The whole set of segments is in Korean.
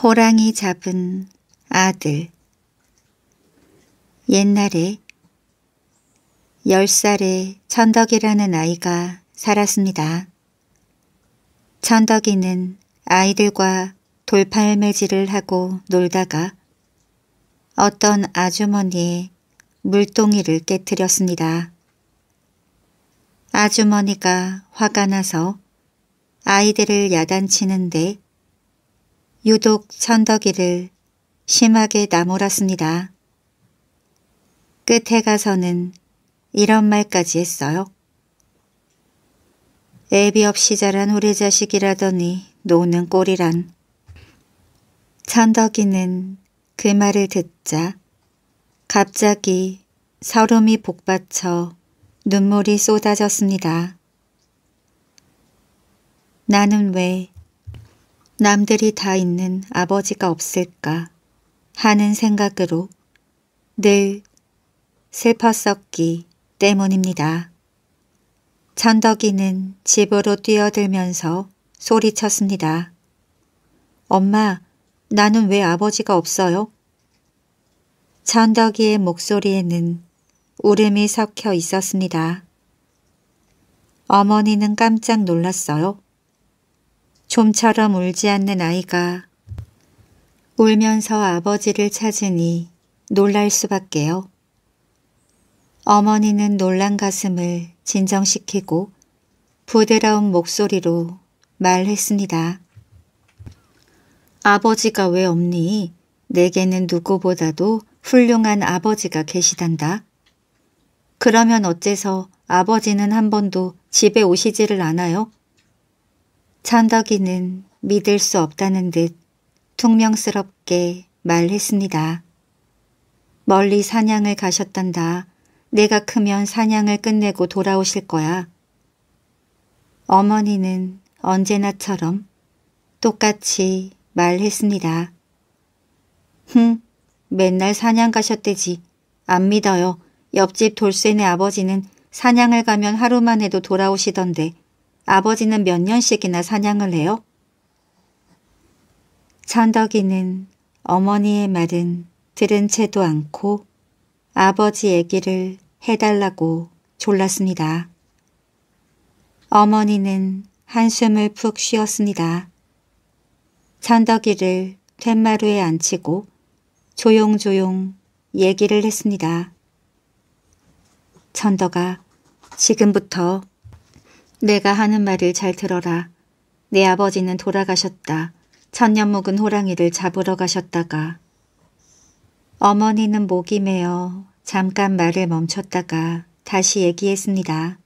호랑이 잡은 아들 옛날에 10살의 천덕이라는 아이가 살았습니다. 천덕이는 아이들과 돌팔매질을 하고 놀다가 어떤 아주머니의 물동이를 깨뜨렸습니다. 아주머니가 화가 나서 아이들을 야단치는데 유독 천덕이를 심하게 나몰았습니다 끝에 가서는 이런 말까지 했어요. 애비 없이 자란 우리 자식이라더니 노는 꼴이란. 천덕이는 그 말을 듣자 갑자기 서름이 복받쳐 눈물이 쏟아졌습니다. 나는 왜 남들이 다 있는 아버지가 없을까 하는 생각으로 늘 슬펐었기 때문입니다. 천덕이는 집으로 뛰어들면서 소리쳤습니다. 엄마, 나는 왜 아버지가 없어요? 천덕이의 목소리에는 울음이 섞여 있었습니다. 어머니는 깜짝 놀랐어요. 좀처럼 울지 않는 아이가 울면서 아버지를 찾으니 놀랄 수밖에요. 어머니는 놀란 가슴을 진정시키고 부드러운 목소리로 말했습니다. 아버지가 왜 없니? 내게는 누구보다도 훌륭한 아버지가 계시단다. 그러면 어째서 아버지는 한 번도 집에 오시지를 않아요? 천덕이는 믿을 수 없다는 듯 퉁명스럽게 말했습니다. 멀리 사냥을 가셨단다. 내가 크면 사냥을 끝내고 돌아오실 거야. 어머니는 언제나처럼 똑같이 말했습니다. 흥, 맨날 사냥 가셨대지. 안 믿어요. 옆집 돌쇠네 아버지는 사냥을 가면 하루만 해도 돌아오시던데 아버지는 몇 년씩이나 사냥을 해요? 천덕이는 어머니의 말은 들은 채도 않고 아버지 얘기를 해달라고 졸랐습니다. 어머니는 한숨을 푹 쉬었습니다. 천덕이를 툇마루에 앉히고 조용조용 얘기를 했습니다. 천덕아, 지금부터 내가 하는 말을 잘 들어라. 내 아버지는 돌아가셨다. 천년 묵은 호랑이를 잡으러 가셨다가 어머니는 목이 메어 잠깐 말을 멈췄다가 다시 얘기했습니다.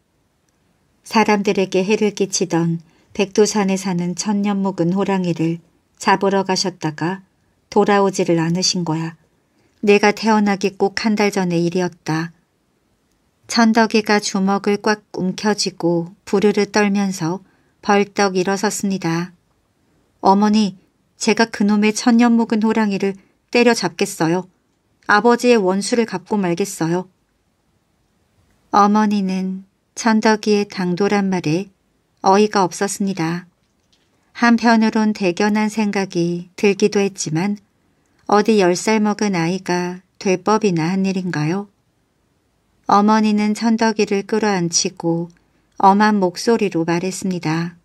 사람들에게 해를 끼치던 백두산에 사는 천년 묵은 호랑이를 잡으러 가셨다가 돌아오지를 않으신 거야. 내가 태어나기 꼭 한 달 전의 일이었다. 천덕이가 주먹을 꽉 움켜쥐고 부르르 떨면서 벌떡 일어섰습니다. 어머니, 제가 그놈의 천년 묵은 호랑이를 때려잡겠어요. 아버지의 원수를 갚고 말겠어요. 어머니는 천덕이의 당돌한 말에 어이가 없었습니다. 한편으론 대견한 생각이 들기도 했지만 어디 열 살 먹은 아이가 될 법이나 한 일인가요? 어머니는 천덕이를 끌어안치고 엄한 목소리로 말했습니다.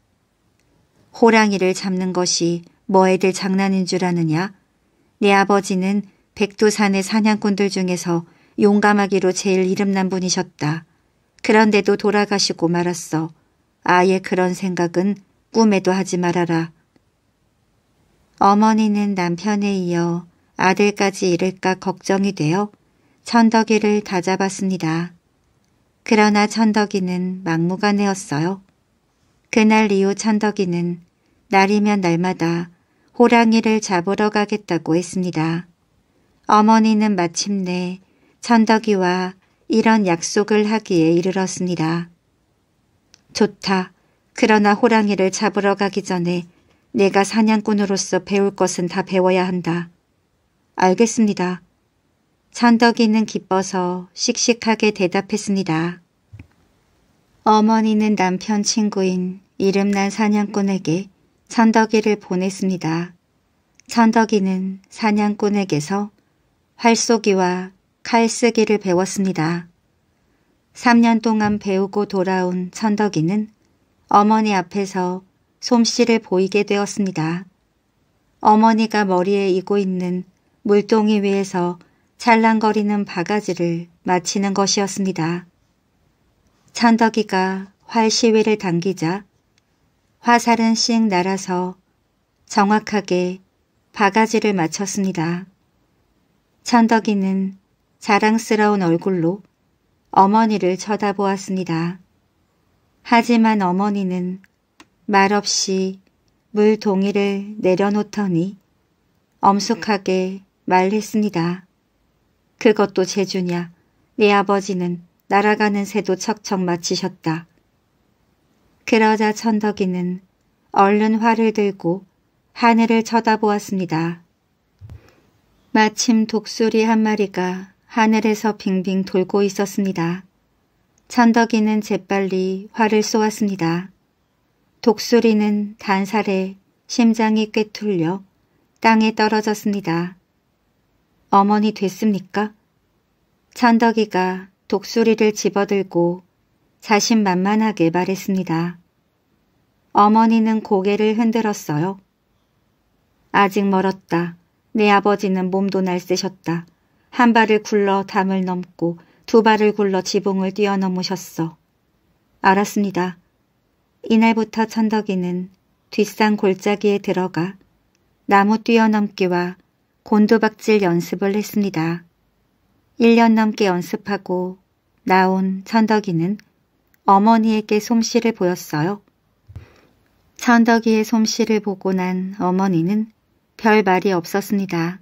호랑이를 잡는 것이 뭐애들 장난인 줄 아느냐? 내 아버지는 백두산의 사냥꾼들 중에서 용감하기로 제일 이름난 분이셨다. 그런데도 돌아가시고 말았어. 아예 그런 생각은 꿈에도 하지 말아라. 어머니는 남편에 이어 아들까지 잃을까 걱정이 되어 천덕이를 다잡았습니다. 그러나 천덕이는 막무가내였어요. 그날 이후 천덕이는 날이면 날마다 호랑이를 잡으러 가겠다고 했습니다. 어머니는 마침내 천덕이와 이런 약속을 하기에 이르렀습니다. 좋다. 그러나 호랑이를 잡으러 가기 전에 내가 사냥꾼으로서 배울 것은 다 배워야 한다. 알겠습니다. 천덕이는 기뻐서 씩씩하게 대답했습니다. 어머니는 남편 친구인 이름난 사냥꾼에게 천덕이를 보냈습니다. 천덕이는 사냥꾼에게서 활쏘기와 칼쓰기를 배웠습니다. 3년 동안 배우고 돌아온 천덕이는 어머니 앞에서 솜씨를 보이게 되었습니다. 어머니가 머리에 이고 있는 물동이 위에서 찰랑거리는 바가지를 마치는 것이었습니다. 천덕이가활 시위를 당기자 화살은 씩 날아서 정확하게 바가지를 맞췄습니다. 천덕이는 자랑스러운 얼굴로 어머니를 쳐다보았습니다. 하지만 어머니는 말없이 물동이를 내려놓더니 엄숙하게 말했습니다. 그것도 재주냐. 네 아버지는 날아가는 새도 척척 마치셨다 그러자 천덕이는 얼른 활을 들고 하늘을 쳐다보았습니다. 마침 독수리 한 마리가 하늘에서 빙빙 돌고 있었습니다. 천덕이는 재빨리 활을 쏘았습니다. 독수리는 단살에 심장이 꿰뚫려 땅에 떨어졌습니다. 어머니 됐습니까? 천덕이가 독수리를 집어들고 자신만만하게 말했습니다. 어머니는 고개를 흔들었어요. 아직 멀었다. 내 아버지는 몸도 날쌔셨다. 한 발을 굴러 담을 넘고 두 발을 굴러 지붕을 뛰어넘으셨어. 알았습니다. 이날부터 천덕이는 뒷산 골짜기에 들어가 나무 뛰어넘기와 곤두박질 연습을 했습니다. 1년 넘게 연습하고 나온 천덕이는 어머니에게 솜씨를 보였어요. 천덕이의 솜씨를 보고 난 어머니는 별 말이 없었습니다.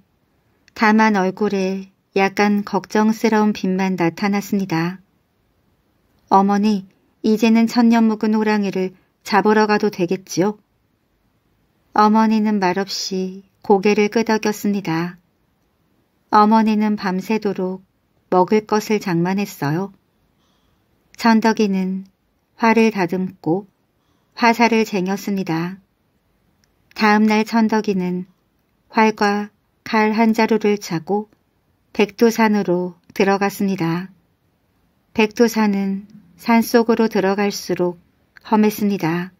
다만 얼굴에 약간 걱정스러운 빛만 나타났습니다. 어머니, 이제는 천년 묵은 호랑이를 잡으러 가도 되겠지요? 어머니는 말없이 고개를 끄덕였습니다. 어머니는 밤새도록 먹을 것을 장만했어요. 천덕이는 화를 다듬고 화살을 쟁였습니다. 다음날 천덕이는 활과 칼 한 자루를 차고 백두산으로 들어갔습니다. 백두산은 산속으로 들어갈수록 험했습니다.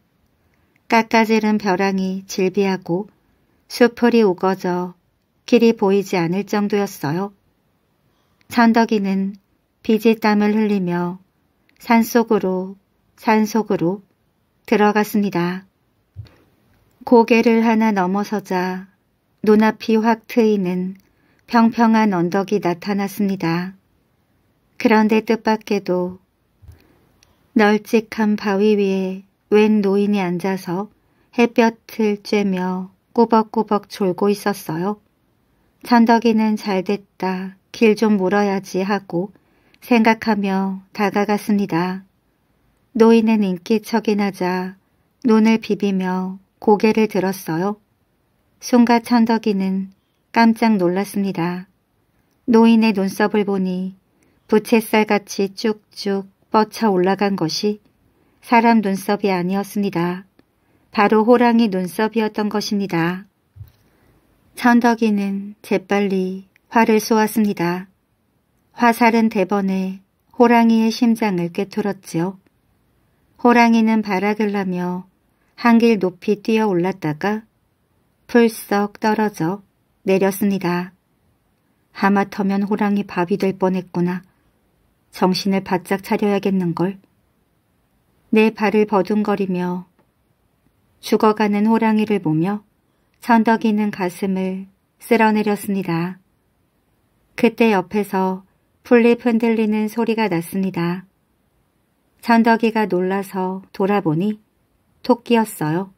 깎아지른 벼랑이 질비하고 수풀이 우거져 길이 보이지 않을 정도였어요. 천덕이는 비지 땀을 흘리며 산속으로 산속으로 들어갔습니다. 고개를 하나 넘어서자 눈앞이 확 트이는 평평한 언덕이 나타났습니다. 그런데 뜻밖에도 널찍한 바위 위에 웬 노인이 앉아서 햇볕을 쬐며 꾸벅꾸벅 졸고 있었어요. 천덕이는 잘됐다. 길 좀 물어야지 하고 생각하며 다가갔습니다. 노인은 인기척이나자 눈을 비비며 고개를 들었어요. 순간 천덕이는 깜짝 놀랐습니다. 노인의 눈썹을 보니 부채살같이 쭉쭉 뻗쳐 올라간 것이 사람 눈썹이 아니었습니다. 바로 호랑이 눈썹이었던 것입니다. 천덕이는 재빨리 화를 쏘았습니다. 화살은 대번에 호랑이의 심장을 꿰뚫었지요. 호랑이는 발악을 나며 한길 높이 뛰어 올랐다가 풀썩 떨어져 내렸습니다. 하마터면 호랑이 밥이 될 뻔했구나. 정신을 바짝 차려야겠는걸. 내 발을 버둥거리며 죽어가는 호랑이를 보며 천덕이는 가슴을 쓸어내렸습니다. 그때 옆에서 풀잎 흔들리는 소리가 났습니다. 천덕이가 놀라서 돌아보니 토끼였어요.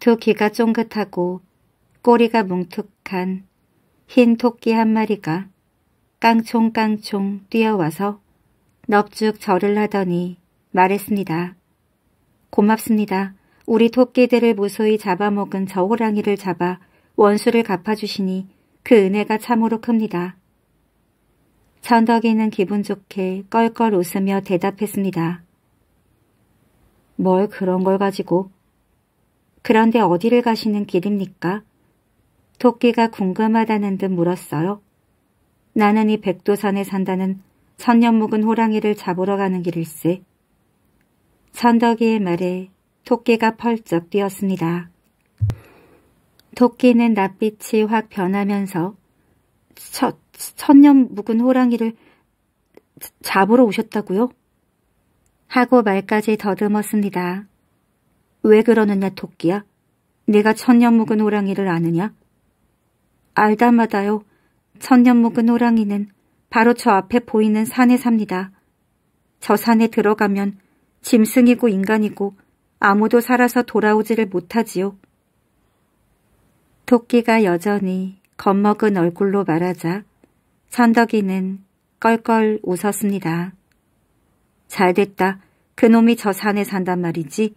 두 귀가 쫑긋하고 꼬리가 뭉툭한 흰 토끼 한 마리가 깡총깡총 뛰어와서 넙죽 절을 하더니 말했습니다. 고맙습니다. 우리 토끼들을 무소히 잡아먹은 저 호랑이를 잡아 원수를 갚아주시니 그 은혜가 참으로 큽니다. 천덕이는 기분 좋게 껄껄 웃으며 대답했습니다. 뭘 그런 걸 가지고 그런데 어디를 가시는 길입니까? 토끼가 궁금하다는 듯 물었어요. 나는 이 백도산에 산다는 천년 묵은 호랑이를 잡으러 가는 길일세. 천덕이의 말에 토끼가 펄쩍 뛰었습니다. 토끼는 낯빛이 확 변하면서 첫, 천년 묵은 호랑이를 잡으러 오셨다고요? 하고 말까지 더듬었습니다. 왜 그러느냐 토끼야? 네가 천년 묵은 호랑이를 아느냐? 알다마다요. 천년 묵은 호랑이는 바로 저 앞에 보이는 산에 삽니다. 저 산에 들어가면 짐승이고 인간이고 아무도 살아서 돌아오지를 못하지요. 토끼가 여전히 겁먹은 얼굴로 말하자 선덕이는 껄껄 웃었습니다. 잘됐다. 그놈이 저 산에 산단 말이지.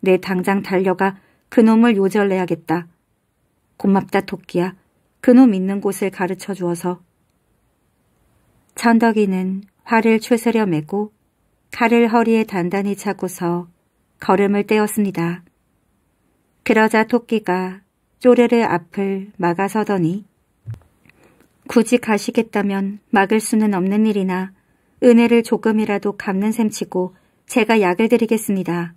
내 당장 달려가 그놈을 요절내야겠다. 고맙다 토끼야. 그놈 있는 곳을 가르쳐 주어서. 천덕이는 활을 추스려 메고 칼을 허리에 단단히 차고서 걸음을 떼었습니다. 그러자 토끼가 쪼레르 앞을 막아서더니 굳이 가시겠다면 막을 수는 없는 일이나 은혜를 조금이라도 갚는 셈치고 제가 약을 드리겠습니다.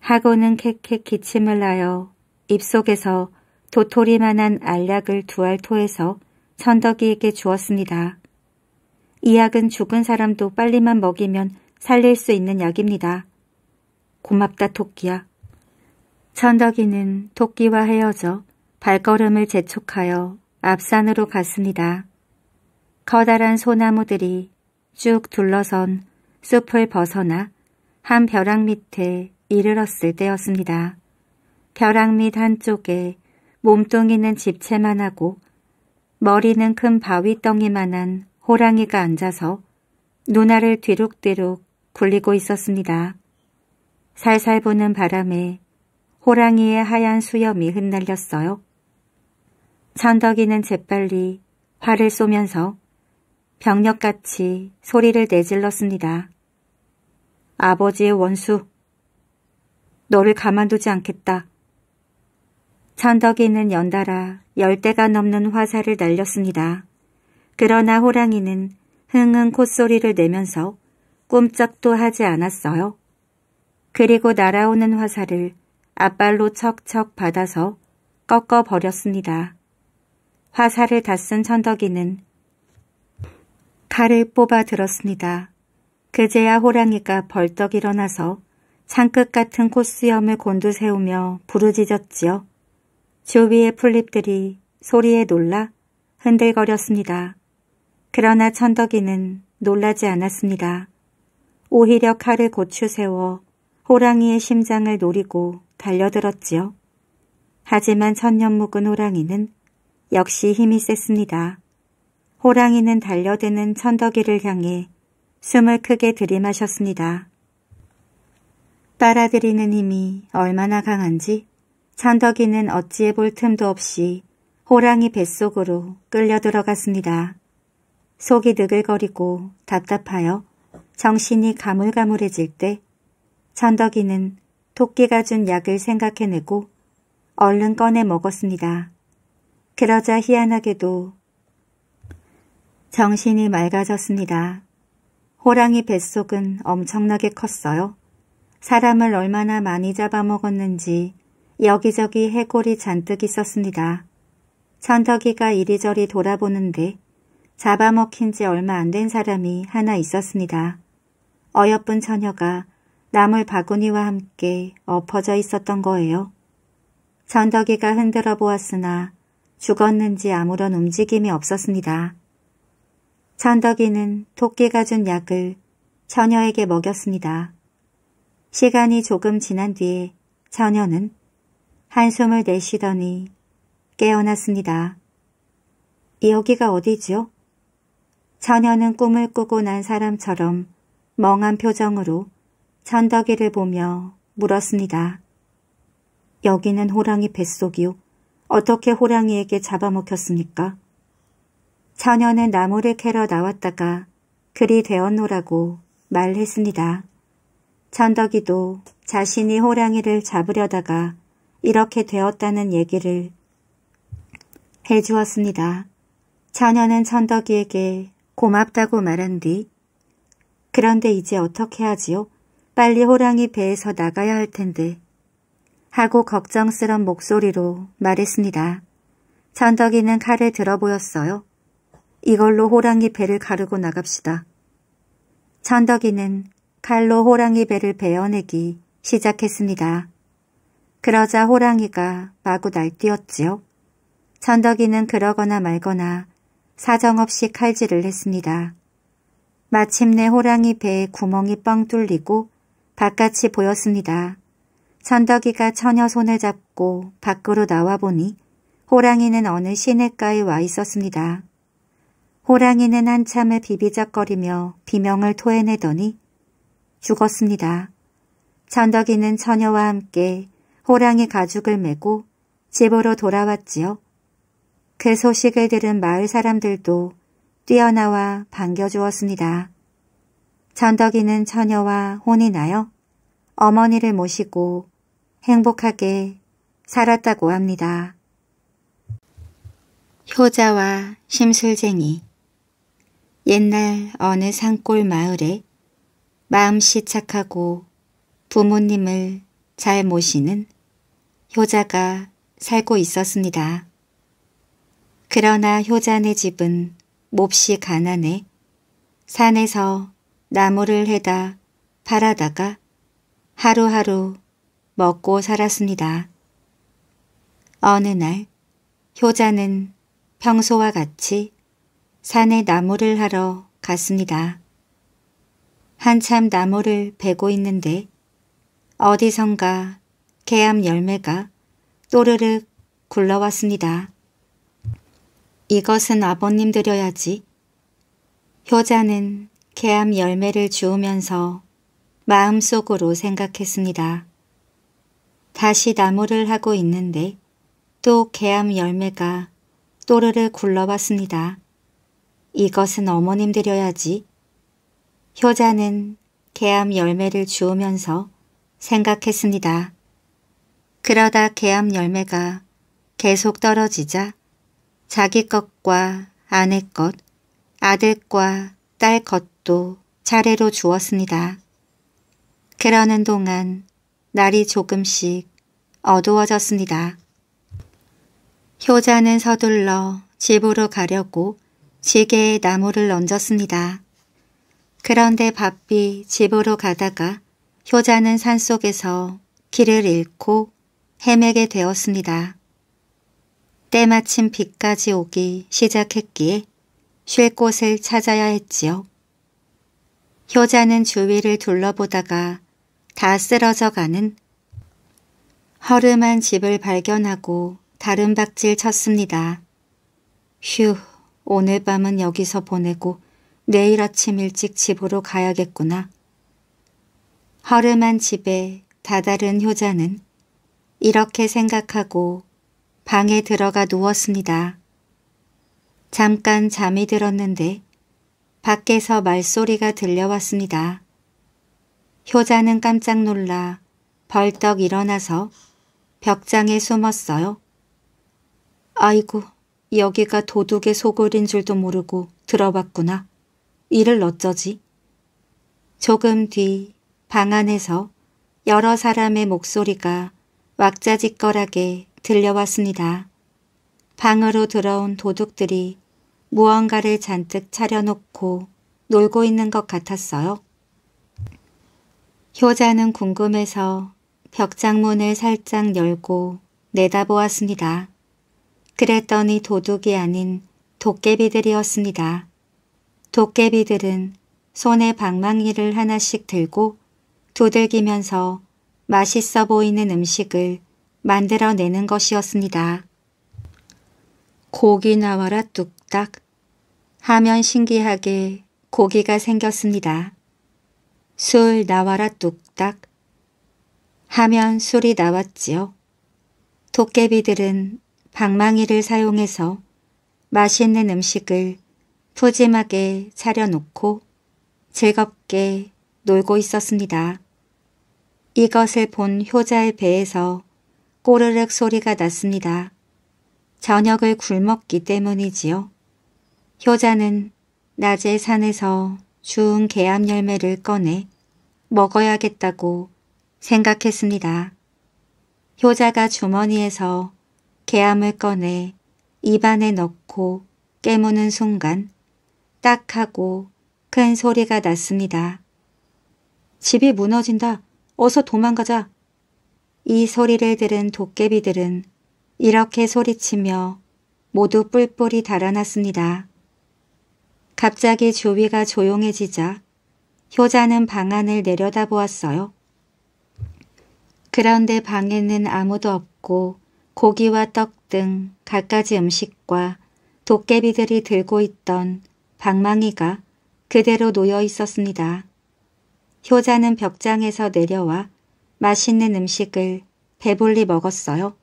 하고는 캑캑 기침을 하여 입속에서 도토리만한 알약을 두알 토해서 천덕이에게 주었습니다. 이 약은 죽은 사람도 빨리만 먹이면 살릴 수 있는 약입니다. 고맙다 토끼야. 천덕이는 토끼와 헤어져 발걸음을 재촉하여 앞산으로 갔습니다. 커다란 소나무들이 쭉 둘러선 숲을 벗어나 한 벼락 밑에 이르렀을 때였습니다. 벼락 밑 한쪽에 몸뚱이는 집채만 하고 머리는 큰 바위덩이만한 호랑이가 앉아서 누나를 뒤룩뒤룩 굴리고 있었습니다. 살살 부는 바람에 호랑이의 하얀 수염이 흩날렸어요. 천덕이는 재빨리 활을 쏘면서 병력같이 소리를 내질렀습니다. 아버지의 원수, 너를 가만두지 않겠다. 천덕이는 연달아 열대가 넘는 화살을 날렸습니다. 그러나 호랑이는 흥흥 콧소리를 내면서 꿈쩍도 하지 않았어요. 그리고 날아오는 화살을 앞발로 척척 받아서 꺾어 버렸습니다. 화살을 다 쓴 천덕이는 칼을 뽑아 들었습니다. 그제야 호랑이가 벌떡 일어나서 창끝 같은 콧수염을 곤두세우며 부르짖었지요. 주위의 풀잎들이 소리에 놀라 흔들거렸습니다. 그러나 천덕이는 놀라지 않았습니다. 오히려 칼을 고추 세워 호랑이의 심장을 노리고 달려들었지요. 하지만 천년 묵은 호랑이는 역시 힘이 셌습니다. 호랑이는 달려드는 천덕이를 향해 숨을 크게 들이마셨습니다. 빨아들이는 힘이 얼마나 강한지 천덕이는 어찌해 볼 틈도 없이 호랑이 뱃속으로 끌려 들어갔습니다. 속이 느글거리고 답답하여 정신이 가물가물해질 때 천덕이는 토끼가 준 약을 생각해내고 얼른 꺼내 먹었습니다. 그러자 희한하게도 정신이 맑아졌습니다. 호랑이 뱃속은 엄청나게 컸어요. 사람을 얼마나 많이 잡아먹었는지 여기저기 해골이 잔뜩 있었습니다. 천덕이가 이리저리 돌아보는데 잡아먹힌 지 얼마 안 된 사람이 하나 있었습니다. 어여쁜 처녀가 나물 바구니와 함께 엎어져 있었던 거예요. 전덕이가 흔들어 보았으나 죽었는지 아무런 움직임이 없었습니다. 전덕이는 토끼가 준 약을 처녀에게 먹였습니다. 시간이 조금 지난 뒤에 처녀는 한숨을 내쉬더니 깨어났습니다. 여기가 어디지요? 처녀는 꿈을 꾸고 난 사람처럼 멍한 표정으로 천덕이를 보며 물었습니다. 여기는 호랑이 뱃속이요. 어떻게 호랑이에게 잡아먹혔습니까? 처녀는 나무를 캐러 나왔다가 그리 되었노라고 말했습니다. 천덕이도 자신이 호랑이를 잡으려다가 이렇게 되었다는 얘기를 해주었습니다. 처녀는 천덕이에게 고맙다고 말한 뒤 그런데 이제 어떻게 하지요? 빨리 호랑이 배에서 나가야 할 텐데 하고 걱정스런 목소리로 말했습니다. 전덕이는 칼을 들어 보였어요. 이걸로 호랑이 배를 가르고 나갑시다. 천덕이는 칼로 호랑이 배를 베어내기 시작했습니다. 그러자 호랑이가 마구 날뛰었지요. 천덕이는 그러거나 말거나 사정없이 칼질을 했습니다. 마침내 호랑이 배에 구멍이 뻥 뚫리고 바깥이 보였습니다. 천덕이가 처녀 손을 잡고 밖으로 나와보니 호랑이는 어느 시냇가에 와 있었습니다. 호랑이는 한참을 비비적거리며 비명을 토해내더니 죽었습니다. 천덕이는 처녀와 함께 호랑이 가죽을 메고 집으로 돌아왔지요. 그 소식을 들은 마을 사람들도 뛰어나와 반겨주었습니다. 전덕이는 처녀와 혼이 나요 어머니를 모시고 행복하게 살았다고 합니다. 효자와 심술쟁이 옛날 어느 산골 마을에 마음씨 착하고 부모님을 잘 모시는 효자가 살고 있었습니다. 그러나 효자네 집은 몹시 가난해 산에서 나무를 해다 팔아다가 하루하루 먹고 살았습니다. 어느 날 효자는 평소와 같이 산에 나무를 하러 갔습니다. 한참 나무를 베고 있는데 어디선가 개암 열매가 또르륵 굴러왔습니다. 이것은 아버님 드려야지. 효자는 개암 열매를 주우면서 마음속으로 생각했습니다. 다시 나무를 하고 있는데 또 개암 열매가 또르르 굴러왔습니다. 이것은 어머님 드려야지. 효자는 개암 열매를 주우면서 생각했습니다. 그러다 개암 열매가 계속 떨어지자 자기 것과 아내 것, 아들과 딸것 것도 차례로 주었습니다. 그러는 동안 날이 조금씩 어두워졌습니다. 효자는 서둘러 집으로 가려고 지게에 나무를 얹었습니다. 그런데 바삐 집으로 가다가 효자는 산속에서 길을 잃고 헤매게 되었습니다. 때마침 비까지 오기 시작했기에 쉴 곳을 찾아야 했지요. 효자는 주위를 둘러보다가 다 쓰러져 가는 허름한 집을 발견하고 다른박질 쳤습니다. 휴, 오늘 밤은 여기서 보내고 내일 아침 일찍 집으로 가야겠구나. 허름한 집에 다다른 효자는 이렇게 생각하고 방에 들어가 누웠습니다. 잠깐 잠이 들었는데 밖에서 말소리가 들려왔습니다. 효자는 깜짝 놀라 벌떡 일어나서 벽장에 숨었어요. 아이고, 여기가 도둑의 소굴인 줄도 모르고 들어봤구나. 이를 어쩌지? 조금 뒤 방 안에서 여러 사람의 목소리가 왁자지껄하게 들려왔습니다. 방으로 들어온 도둑들이 무언가를 잔뜩 차려놓고 놀고 있는 것 같았어요. 효자는 궁금해서 벽장문을 살짝 열고 내다보았습니다. 그랬더니 도둑이 아닌 도깨비들이었습니다. 도깨비들은 손에 방망이를 하나씩 들고 두들기면서 맛있어 보이는 음식을 만들어내는 것이었습니다. 고기 나와라 뚝딱, 하면 신기하게 고기가 생겼습니다. 술 나와라 뚝딱 하면 술이 나왔지요. 도깨비들은 방망이를 사용해서 맛있는 음식을 푸짐하게 차려놓고 즐겁게 놀고 있었습니다. 이것을 본 효자의 배에서 꼬르륵 소리가 났습니다. 저녁을 굶었기 때문이지요. 효자는 낮에 산에서 주운 개암 열매를 꺼내 먹어야겠다고 생각했습니다. 효자가 주머니에서 개암을 꺼내 입안에 넣고 깨무는 순간 딱 하고 큰 소리가 났습니다. 집이 무너진다. 어서 도망가자. 이 소리를 들은 도깨비들은 이렇게 소리치며 모두 뿔뿔이 달아났습니다. 갑자기 주위가 조용해지자 효자는 방 안을 내려다보았어요. 그런데 방에는 아무도 없고 고기와 떡 등 갖가지 음식과 도깨비들이 들고 있던 방망이가 그대로 놓여 있었습니다. 효자는 벽장에서 내려와 맛있는 음식을 배불리 먹었어요.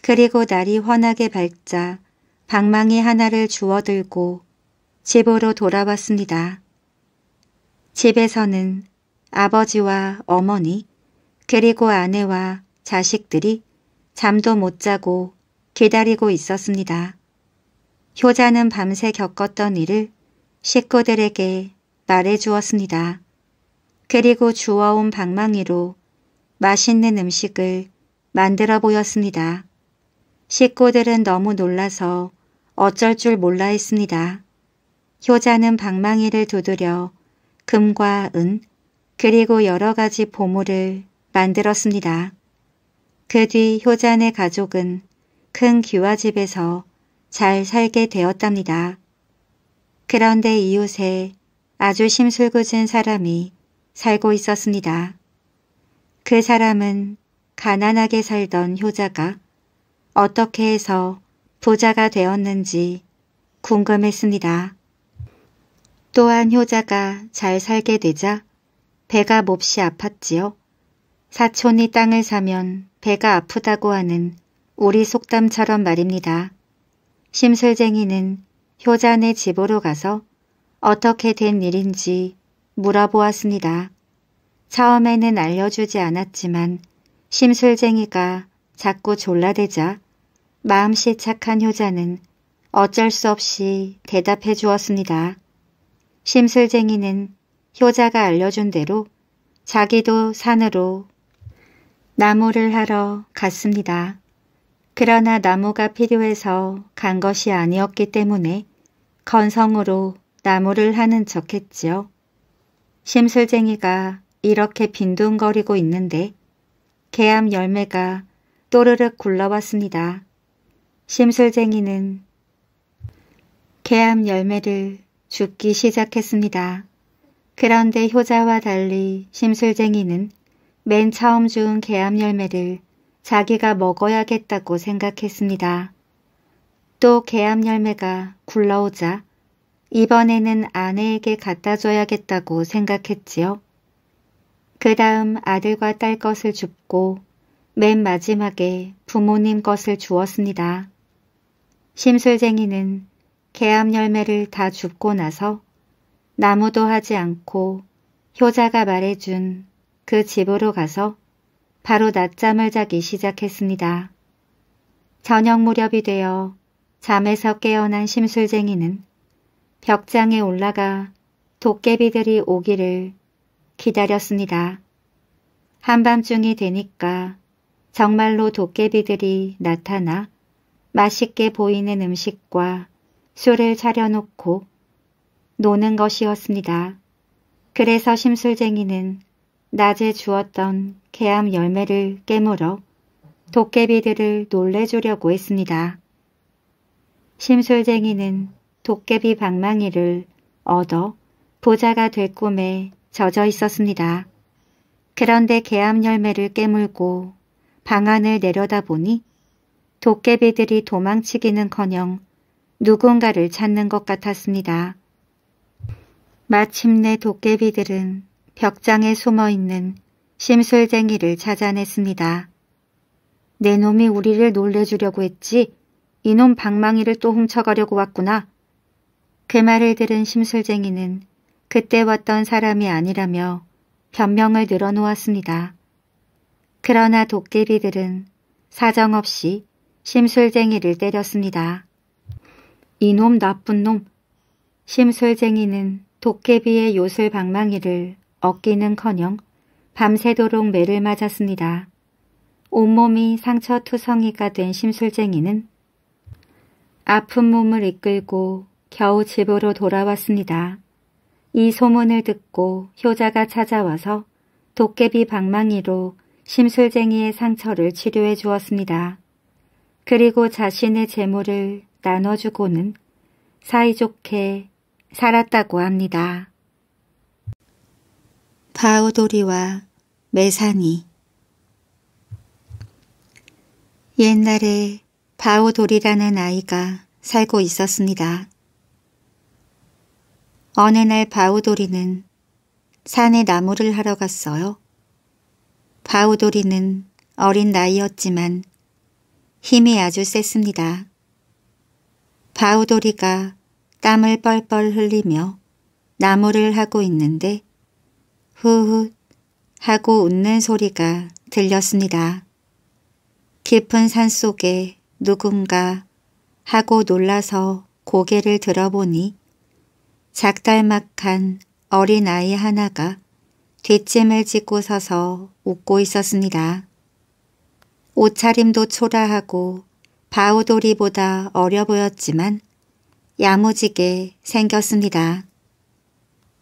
그리고 날이 환하게 밝자 방망이 하나를 주워들고 집으로 돌아왔습니다. 집에서는 아버지와 어머니 그리고 아내와 자식들이 잠도 못 자고 기다리고 있었습니다. 효자는 밤새 겪었던 일을 식구들에게 말해주었습니다. 그리고 주워온 방망이로 맛있는 음식을 만들어 보였습니다. 식구들은 너무 놀라서 어쩔 줄 몰라 했습니다. 효자는 방망이를 두드려 금과 은 그리고 여러 가지 보물을 만들었습니다. 그 뒤 효자네 가족은 큰 귀화집에서 잘 살게 되었답니다. 그런데 이웃에 아주 심술궂은 사람이 살고 있었습니다. 그 사람은 가난하게 살던 효자가 어떻게 해서 부자가 되었는지 궁금했습니다. 또한 효자가 잘 살게 되자 배가 몹시 아팠지요. 사촌이 땅을 사면 배가 아프다고 하는 우리 속담처럼 말입니다. 심술쟁이는 효자네 집으로 가서 어떻게 된 일인지 물어보았습니다. 처음에는 알려주지 않았지만 심술쟁이가 자꾸 졸라대자 마음씨 착한 효자는 어쩔 수 없이 대답해 주었습니다. 심술쟁이는 효자가 알려준 대로 자기도 산으로 나무를 하러 갔습니다. 그러나 나무가 필요해서 간 것이 아니었기 때문에 건성으로 나무를 하는 척 했지요. 심술쟁이가 이렇게 빈둥거리고 있는데 개암 열매가 또르륵 굴러왔습니다. 심술쟁이는 개암 열매를 죽기 시작했습니다. 그런데 효자와 달리 심술쟁이는 맨 처음 주운 개암 열매를 자기가 먹어야겠다고 생각했습니다. 또 개암 열매가 굴러오자 이번에는 아내에게 갖다 줘야겠다고 생각했지요. 그 다음 아들과 딸 것을 줍고 맨 마지막에 부모님 것을 주었습니다. 심술쟁이는 개암 열매를 다 줍고 나서 나무도 하지 않고 효자가 말해준 그 집으로 가서 바로 낮잠을 자기 시작했습니다. 저녁 무렵이 되어 잠에서 깨어난 심술쟁이는 벽장에 올라가 도깨비들이 오기를 기다렸습니다. 한밤중이 되니까 정말로 도깨비들이 나타나 맛있게 보이는 음식과 술을 차려놓고 노는 것이었습니다. 그래서 심술쟁이는 낮에 주었던 개암 열매를 깨물어 도깨비들을 놀래주려고 했습니다. 심술쟁이는 도깨비 방망이를 얻어 부자가 될 꿈에 젖어 있었습니다. 그런데 개암 열매를 깨물고 방 안을 내려다보니 도깨비들이 도망치기는커녕 누군가를 찾는 것 같았습니다. 마침내 도깨비들은 벽장에 숨어있는 심술쟁이를 찾아냈습니다. 내 놈이 우리를 놀래주려고 했지 이놈 방망이를 또 훔쳐가려고 왔구나. 그 말을 들은 심술쟁이는 그때 왔던 사람이 아니라며 변명을 늘어놓았습니다. 그러나 도깨비들은 사정없이 심술쟁이를 때렸습니다. 이놈 나쁜 놈. 심술쟁이는 도깨비의 요술 방망이를 어끼는커녕 밤새도록 매를 맞았습니다. 온몸이 상처투성이가 된 심술쟁이는 아픈 몸을 이끌고 겨우 집으로 돌아왔습니다. 이 소문을 듣고 효자가 찾아와서 도깨비 방망이로 심술쟁이의 상처를 치료해 주었습니다. 그리고 자신의 재물을 나눠주고는 사이좋게 살았다고 합니다. 바오돌이와 매산이 옛날에 바오돌이라는 아이가 살고 있었습니다. 어느 날 바오돌이는 산에 나무를 하러 갔어요. 바오돌이는 어린 나이였지만 힘이 아주 셌습니다. 바우도리가 땀을 뻘뻘 흘리며 나무를 하고 있는데 후훗 하고 웃는 소리가 들렸습니다. 깊은 산속에 누군가 하고 놀라서 고개를 들어보니 작달막한 어린아이 하나가 뒷짐을 짓고 서서 웃고 있었습니다. 옷차림도 초라하고 바오돌이보다 어려 보였지만 야무지게 생겼습니다.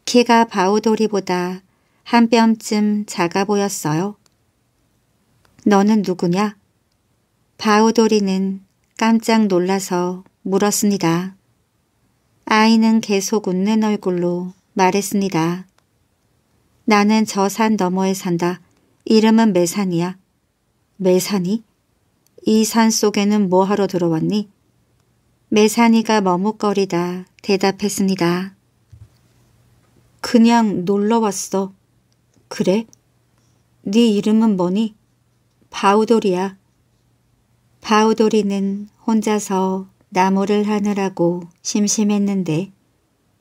키가 바오돌이보다한 뼘쯤 작아 보였어요. 너는 누구냐? 바오돌이는 깜짝 놀라서 물었습니다. 아이는 계속 웃는 얼굴로 말했습니다. 나는 저 산 너머에 산다. 이름은 매산이야. 매산이? 이산 속에는 뭐하러 들어왔니? 매산이가 머뭇거리다 대답했습니다. 그냥 놀러왔어. 그래? 네 이름은 뭐니? 바우돌이야. 바우돌이는 혼자서 나무를 하느라고 심심했는데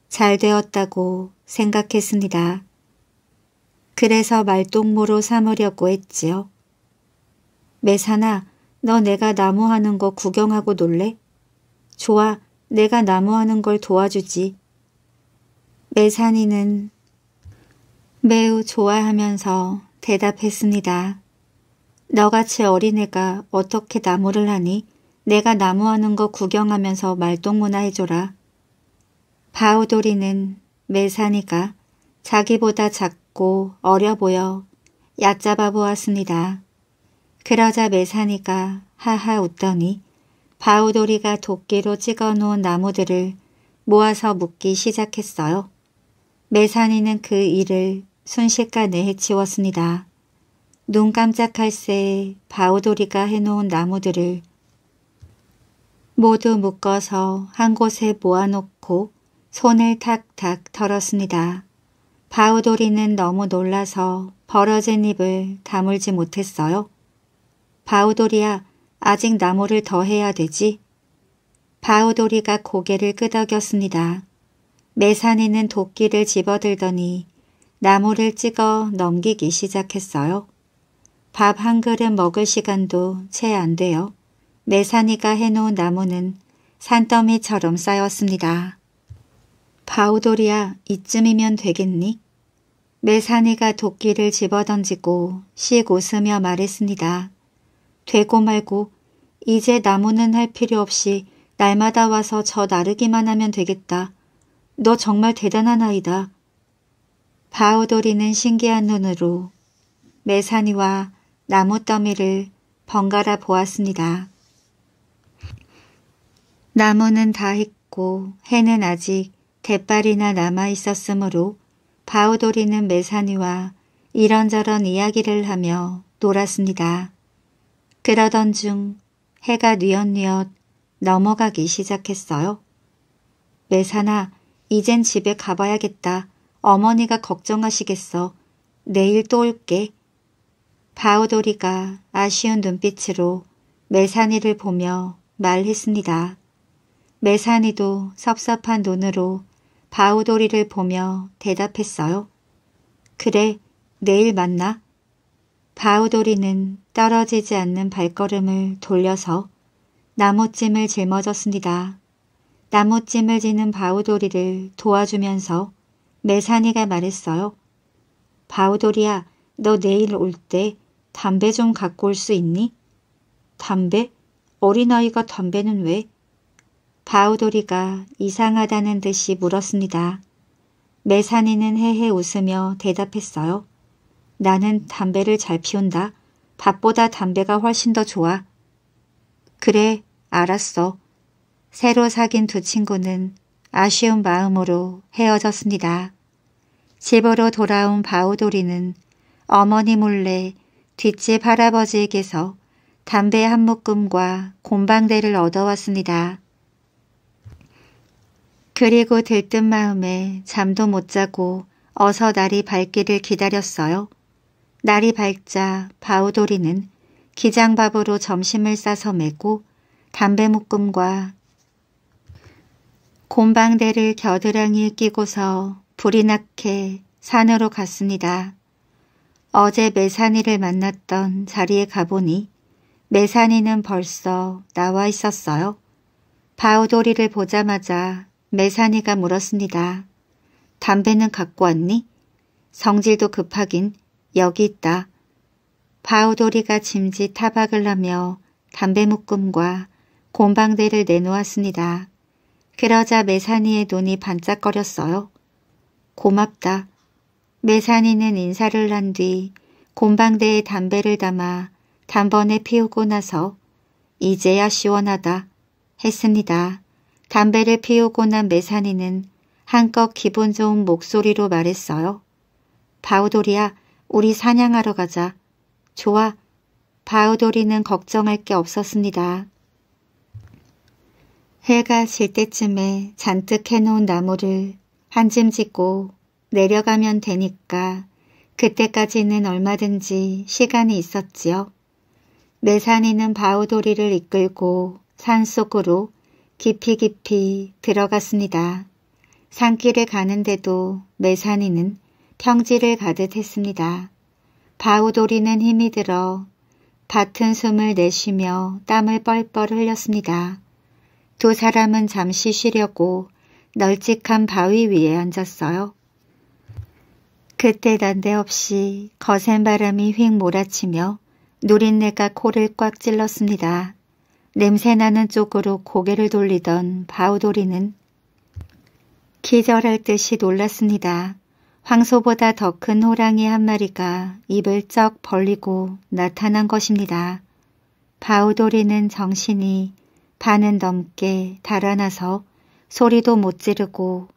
잘 되었다고 생각했습니다. 그래서 말동무로 삼으려고 했지요. 매사나 너 내가 나무하는 거 구경하고 놀래? 좋아, 내가 나무하는 걸 도와주지. 매산이는 매우 좋아하면서 대답했습니다. 너같이 어린애가 어떻게 나무를 하니? 내가 나무하는 거 구경하면서 말동무나 해줘라. 바우도리는 매산이가 자기보다 작고 어려 보여 얕잡아 보았습니다. 그러자 메사니가 하하 웃더니 바우돌이가 도끼로 찍어놓은 나무들을 모아서 묶기 시작했어요. 메사니는 그 일을 순식간에 해치웠습니다. 눈 깜짝할 새에 바우돌이가 해놓은 나무들을 모두 묶어서 한 곳에 모아놓고 손을 탁탁 털었습니다. 바우돌이는 너무 놀라서 벌어진 입을 다물지 못했어요. 바우돌이야, 아직 나무를 더 해야 되지? 바우돌이가 고개를 끄덕였습니다. 매산에는 도끼를 집어들더니 나무를 찍어 넘기기 시작했어요. 밥 한 그릇 먹을 시간도 채 안 돼요. 매산이가 해놓은 나무는 산더미처럼 쌓였습니다. 바우돌이야, 이쯤이면 되겠니? 매산이가 도끼를 집어던지고 씩 웃으며 말했습니다. 되고 말고 이제 나무는 할 필요 없이 날마다 와서 저 나르기만 하면 되겠다. 너 정말 대단한 아이다. 바오돌이는 신기한 눈으로 메사니와 나무 더미를 번갈아 보았습니다. 나무는 다했고 해는 아직 대빨이나 남아 있었으므로 바오돌이는 메사니와 이런저런 이야기를 하며 놀았습니다. 그러던 중 해가 뉘엿뉘엿 넘어가기 시작했어요. 매사나 이젠 집에 가봐야겠다. 어머니가 걱정하시겠어. 내일 또 올게. 바우도리가 아쉬운 눈빛으로 매산이를 보며 말했습니다. 매산이도 섭섭한 눈으로 바우도리를 보며 대답했어요. 그래, 내일 만나. 바우도리는 떨어지지 않는 발걸음을 돌려서 나무찜을 짊어졌습니다. 나무찜을 지는 바우돌이를 도와주면서 메사니가 말했어요. 바우돌이야, 너 내일 올 때 담배 좀 갖고 올 수 있니? 담배? 어린아이가 담배는 왜? 바우돌이가 이상하다는 듯이 물었습니다. 메사니는 헤헤 웃으며 대답했어요. 나는 담배를 잘 피운다. 밥보다 담배가 훨씬 더 좋아. 그래, 알았어. 새로 사귄 두 친구는 아쉬운 마음으로 헤어졌습니다. 집으로 돌아온 바오돌이는 어머니 몰래 뒷집 할아버지에게서 담배 한 묶음과 곰방대를 얻어왔습니다. 그리고 들뜬 마음에 잠도 못 자고 어서 날이 밝기를 기다렸어요. 날이 밝자 바우도리는 기장밥으로 점심을 싸서 메고 담배 묶음과 곰방대를 겨드랑이에 끼고서 불이 나게 산으로 갔습니다. 어제 메산이를 만났던 자리에 가보니 메산이는 벌써 나와 있었어요. 바우도리를 보자마자 메산이가 물었습니다. 담배는 갖고 왔니? 성질도 급하긴 여기 있다. 바우도리가 짐짓 타박을 하며 담배 묶음과 곰방대를 내놓았습니다. 그러자 메사니의 눈이 반짝거렸어요. 고맙다. 메사니는 인사를 한 뒤 곰방대에 담배를 담아 단번에 피우고 나서 이제야 시원하다 했습니다. 담배를 피우고 난 메사니는 한껏 기분 좋은 목소리로 말했어요. 바우도리야 우리 사냥하러 가자. 좋아. 바우돌이는 걱정할 게 없었습니다. 해가 질 때쯤에 잔뜩 해놓은 나무를 한 짐 짓고 내려가면 되니까 그때까지는 얼마든지 시간이 있었지요. 매산이는 바우돌이를 이끌고 산속으로 깊이 깊이 들어갔습니다. 산길에 가는데도 매산이는 평지를 가득했습니다바우돌이는 힘이 들어 밭은 숨을 내쉬며 땀을 뻘뻘 흘렸습니다. 두 사람은 잠시 쉬려고 널찍한 바위 위에 앉았어요. 그때 난데없이 거센 바람이 휙 몰아치며 누린내가 코를 꽉 찔렀습니다. 냄새나는 쪽으로 고개를 돌리던 바우돌이는 기절할 듯이 놀랐습니다. 황소보다 더 큰 호랑이 한 마리가 입을 쩍 벌리고 나타난 것입니다. 바우돌이는 정신이 반은 넘게 달아나서 소리도 못 지르고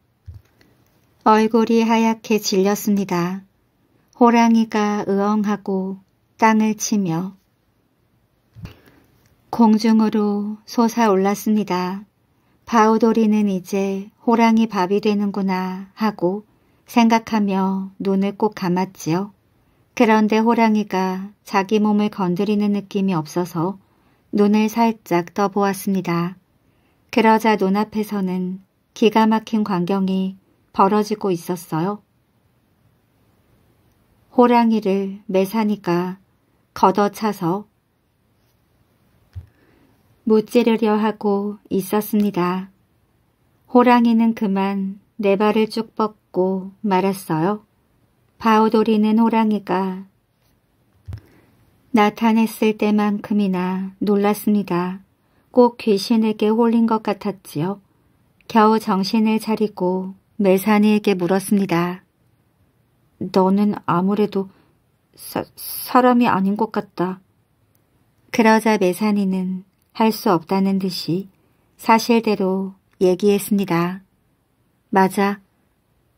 얼굴이 하얗게 질렸습니다. 호랑이가 으엉하고 땅을 치며 공중으로 솟아올랐습니다. 바우돌이는 이제 호랑이 밥이 되는구나 하고 생각하며 눈을 꼭 감았지요. 그런데 호랑이가 자기 몸을 건드리는 느낌이 없어서 눈을 살짝 떠보았습니다. 그러자 눈앞에서는 기가 막힌 광경이 벌어지고 있었어요. 호랑이를 매사니까 걷어차서 무찌르려 하고 있었습니다. 호랑이는 그만 네 발을 쭉 뻗고 말았어요. 바오돌이는 호랑이가 나타냈을 때만큼이나 놀랐습니다. 꼭 귀신에게 홀린 것 같았지요. 겨우 정신을 차리고 메사니에게 물었습니다. 너는 아무래도 사, 사람이 아닌 것 같다. 그러자 메사니는 할 수 없다는 듯이 사실대로 얘기했습니다. 맞아.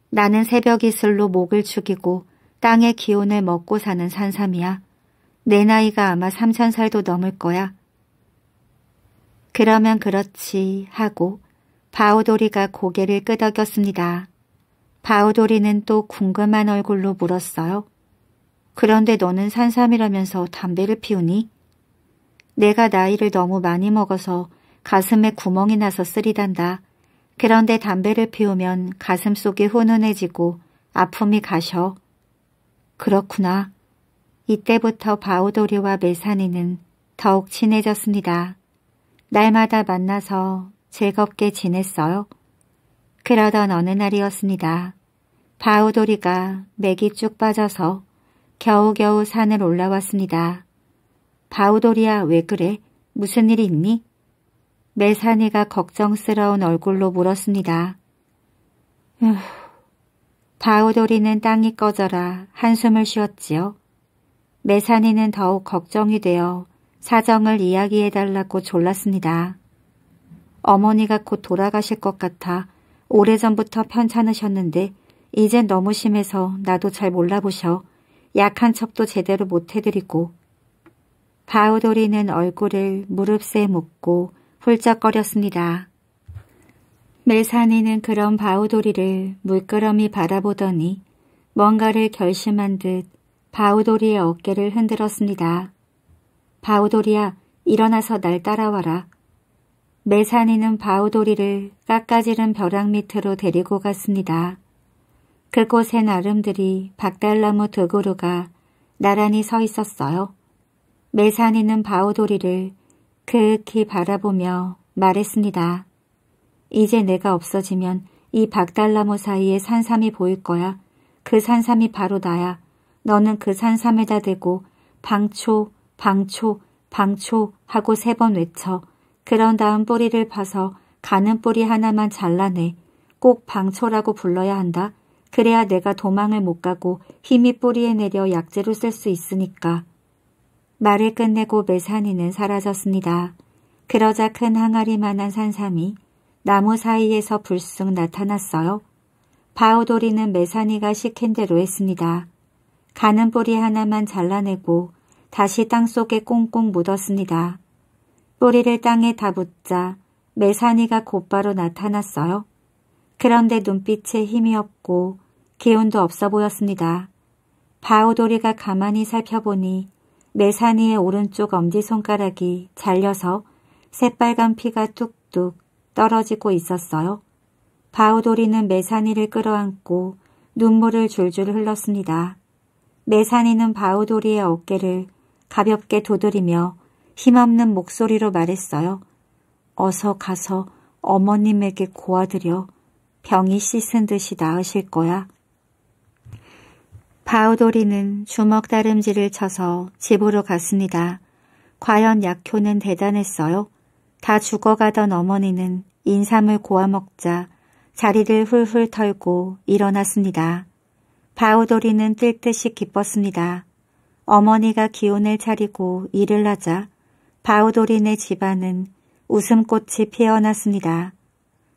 나는 새벽 이슬로 목을 죽이고 땅의 기운을 먹고 사는 산삼이야. 내 나이가 아마 삼천살도 넘을 거야. 그러면 그렇지 하고 바오도리가 고개를 끄덕였습니다. 바오도리는 또 궁금한 얼굴로 물었어요. 그런데 너는 산삼이라면서 담배를 피우니? 내가 나이를 너무 많이 먹어서 가슴에 구멍이 나서 쓰리단다. 그런데 담배를 피우면 가슴 속이 훈훈해지고 아픔이 가셔. 그렇구나. 이때부터 바오도리와 메사니는 더욱 친해졌습니다. 날마다 만나서 즐겁게 지냈어요. 그러던 어느 날이었습니다. 바오도리가 맥이 쭉 빠져서 겨우겨우 산을 올라왔습니다. 바오도리야 왜 그래? 무슨 일 있니? 매사네가 걱정스러운 얼굴로 물었습니다. 휴, 바우돌이는 땅이 꺼져라 한숨을 쉬었지요. 매사네는 더욱 걱정이 되어 사정을 이야기해달라고 졸랐습니다. 어머니가 곧 돌아가실 것 같아 오래전부터 편찮으셨는데 이젠 너무 심해서 나도 잘 몰라보셔 약한 척도 제대로 못해드리고 바우돌이는 얼굴을 무릎에 묻고 훌쩍거렸습니다. 멜사니는 그런 바우도리를 물끄러미 바라보더니 뭔가를 결심한 듯 바우도리의 어깨를 흔들었습니다. 바우도리야 일어나서 날 따라와라. 메산이는 바우도리를 깎아지른 벼락 밑으로 데리고 갔습니다. 그곳에나름들이 박달나무 두 그루가 나란히 서 있었어요. 메산이는 바우도리를 그윽히 바라보며 말했습니다. 이제 내가 없어지면 이 박달나무 사이에 산삼이 보일 거야. 그 산삼이 바로 나야. 너는 그 산삼에다 대고 방초, 방초, 방초 하고 세 번 외쳐. 그런 다음 뿌리를 파서 가는 뿌리 하나만 잘라내. 꼭 방초라고 불러야 한다. 그래야 내가 도망을 못 가고 힘이 뿌리에 내려 약재로 쓸 수 있으니까. 말을 끝내고 메산이는 사라졌습니다. 그러자 큰 항아리만한 산삼이 나무 사이에서 불쑥 나타났어요. 바오도리는 메산이가 시킨 대로 했습니다. 가는 뿌리 하나만 잘라내고 다시 땅속에 꽁꽁 묻었습니다. 뿌리를 땅에 다 붙자 메산이가 곧바로 나타났어요. 그런데 눈빛에 힘이 없고 기운도 없어 보였습니다. 바오도리가 가만히 살펴보니 메사니의 오른쪽 엄지손가락이 잘려서 새빨간 피가 뚝뚝 떨어지고 있었어요. 바우도리는 메사니를 끌어안고 눈물을 줄줄 흘렀습니다. 메사니는 바우도리의 어깨를 가볍게 도드리며 힘없는 목소리로 말했어요. 어서 가서 어머님에게 고아드려 병이 씻은 듯이 나으실 거야. 바우도리는 주먹 다름질을 쳐서 집으로 갔습니다. 과연 약효는 대단했어요. 다 죽어가던 어머니는 인삼을 고아먹자 자리를 훌훌 털고 일어났습니다. 바우도리는 뜰 듯이 기뻤습니다. 어머니가 기운을 차리고 일을 하자 바우도리네 집안은 웃음꽃이 피어났습니다.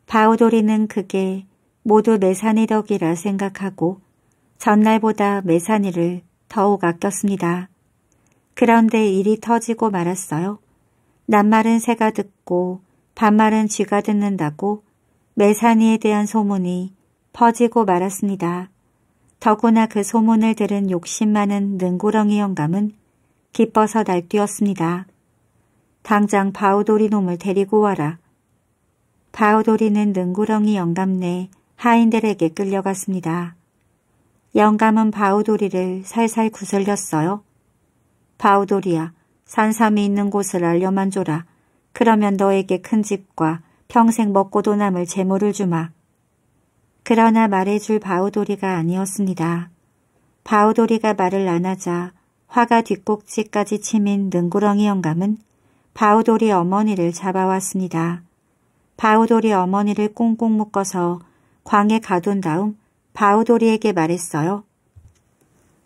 바우도리는 그게 모두 내산의 덕이라 생각하고 전날보다 매산일를 더욱 아꼈습니다. 그런데 일이 터지고 말았어요. 낱말은 새가 듣고 반말은 쥐가 듣는다고 매산이에 대한 소문이 퍼지고 말았습니다. 더구나 그 소문을 들은 욕심 많은 능구렁이 영감은 기뻐서 날뛰었습니다. 당장 바우돌이 놈을 데리고 와라. 바우돌이는 능구렁이 영감내 하인들에게 끌려갔습니다. 영감은 바우도리를 살살 구슬렸어요. 바우도리야, 산삼이 있는 곳을 알려만 줘라. 그러면 너에게 큰 집과 평생 먹고도 남을 재물을 주마. 그러나 말해줄 바우도리가 아니었습니다. 바우도리가 말을 안 하자 화가 뒷꼭지까지 치민 능구렁이 영감은 바우도리 어머니를 잡아왔습니다. 바우도리 어머니를 꽁꽁 묶어서 광에 가둔 다음 바우돌이에게 말했어요.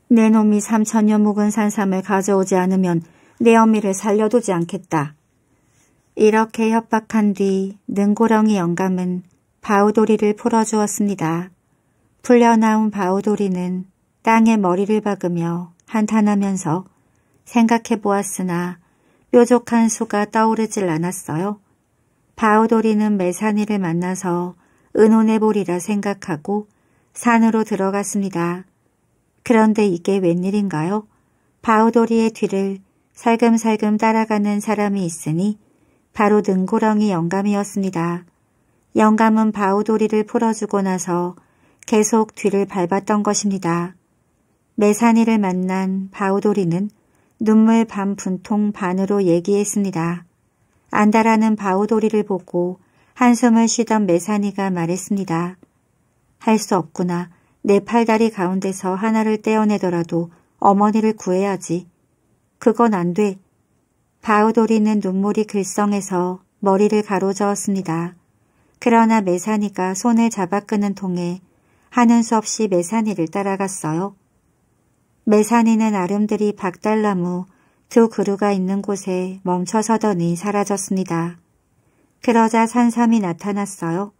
내 놈이 삼천년 묵은 산삼을 가져오지 않으면 내 어미를 살려두지 않겠다. 이렇게 협박한 뒤 능고렁이 영감은 바우돌이를 풀어주었습니다. 풀려나온 바우돌이는 땅에 머리를 박으며 한탄하면서 생각해 보았으나 뾰족한 수가 떠오르질 않았어요. 바우돌이는 매산이를 만나서 은혼해보리라 생각하고 산으로 들어갔습니다. 그런데 이게 웬일인가요? 바우도리의 뒤를 살금살금 따라가는 사람이 있으니 바로 능고렁이 영감이었습니다. 영감은 바우도리를 풀어주고 나서 계속 뒤를 밟았던 것입니다. 매산이를 만난 바우도리는 눈물 반 분통 반으로 얘기했습니다. 안다라는 바우도리를 보고 한숨을 쉬던 매산이가 말했습니다. 할수 없구나. 내 팔다리 가운데서 하나를 떼어내더라도 어머니를 구해야지. 그건 안 돼. 바우돌이는 눈물이 글썽해서 머리를 가로저었습니다. 그러나 메사니가 손을 잡아 끄는 통에 하는 수 없이 메사니를 따라갔어요. 메사니는 아름드리 박달나무 두 그루가 있는 곳에 멈춰서더니 사라졌습니다. 그러자 산삼이 나타났어요.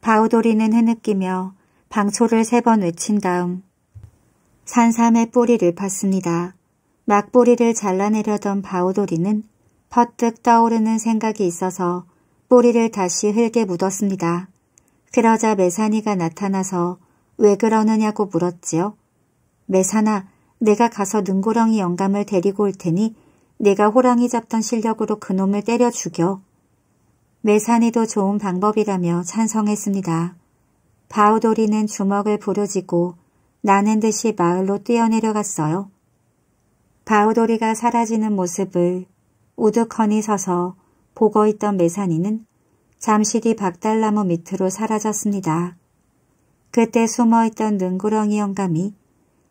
바우도리는 흐느끼며 방초를 세 번 외친 다음 산삼의 뿌리를 팠습니다. 막뿌리를 잘라내려던 바우도리는 퍼뜩 떠오르는 생각이 있어서 뿌리를 다시 흙에 묻었습니다. 그러자 메사니가 나타나서 왜 그러느냐고 물었지요. 메사나, 내가 가서 능고렁이 영감을 데리고 올 테니 내가 호랑이 잡던 실력으로 그놈을 때려 죽여. 매산이도 좋은 방법이라며 찬성했습니다. 바우도리는 주먹을 부르짖고 나는 듯이 마을로 뛰어내려갔어요. 바우도리가 사라지는 모습을 우두커니 서서 보고 있던 매산이는 잠시 뒤 박달나무 밑으로 사라졌습니다. 그때 숨어있던 능구렁이 영감이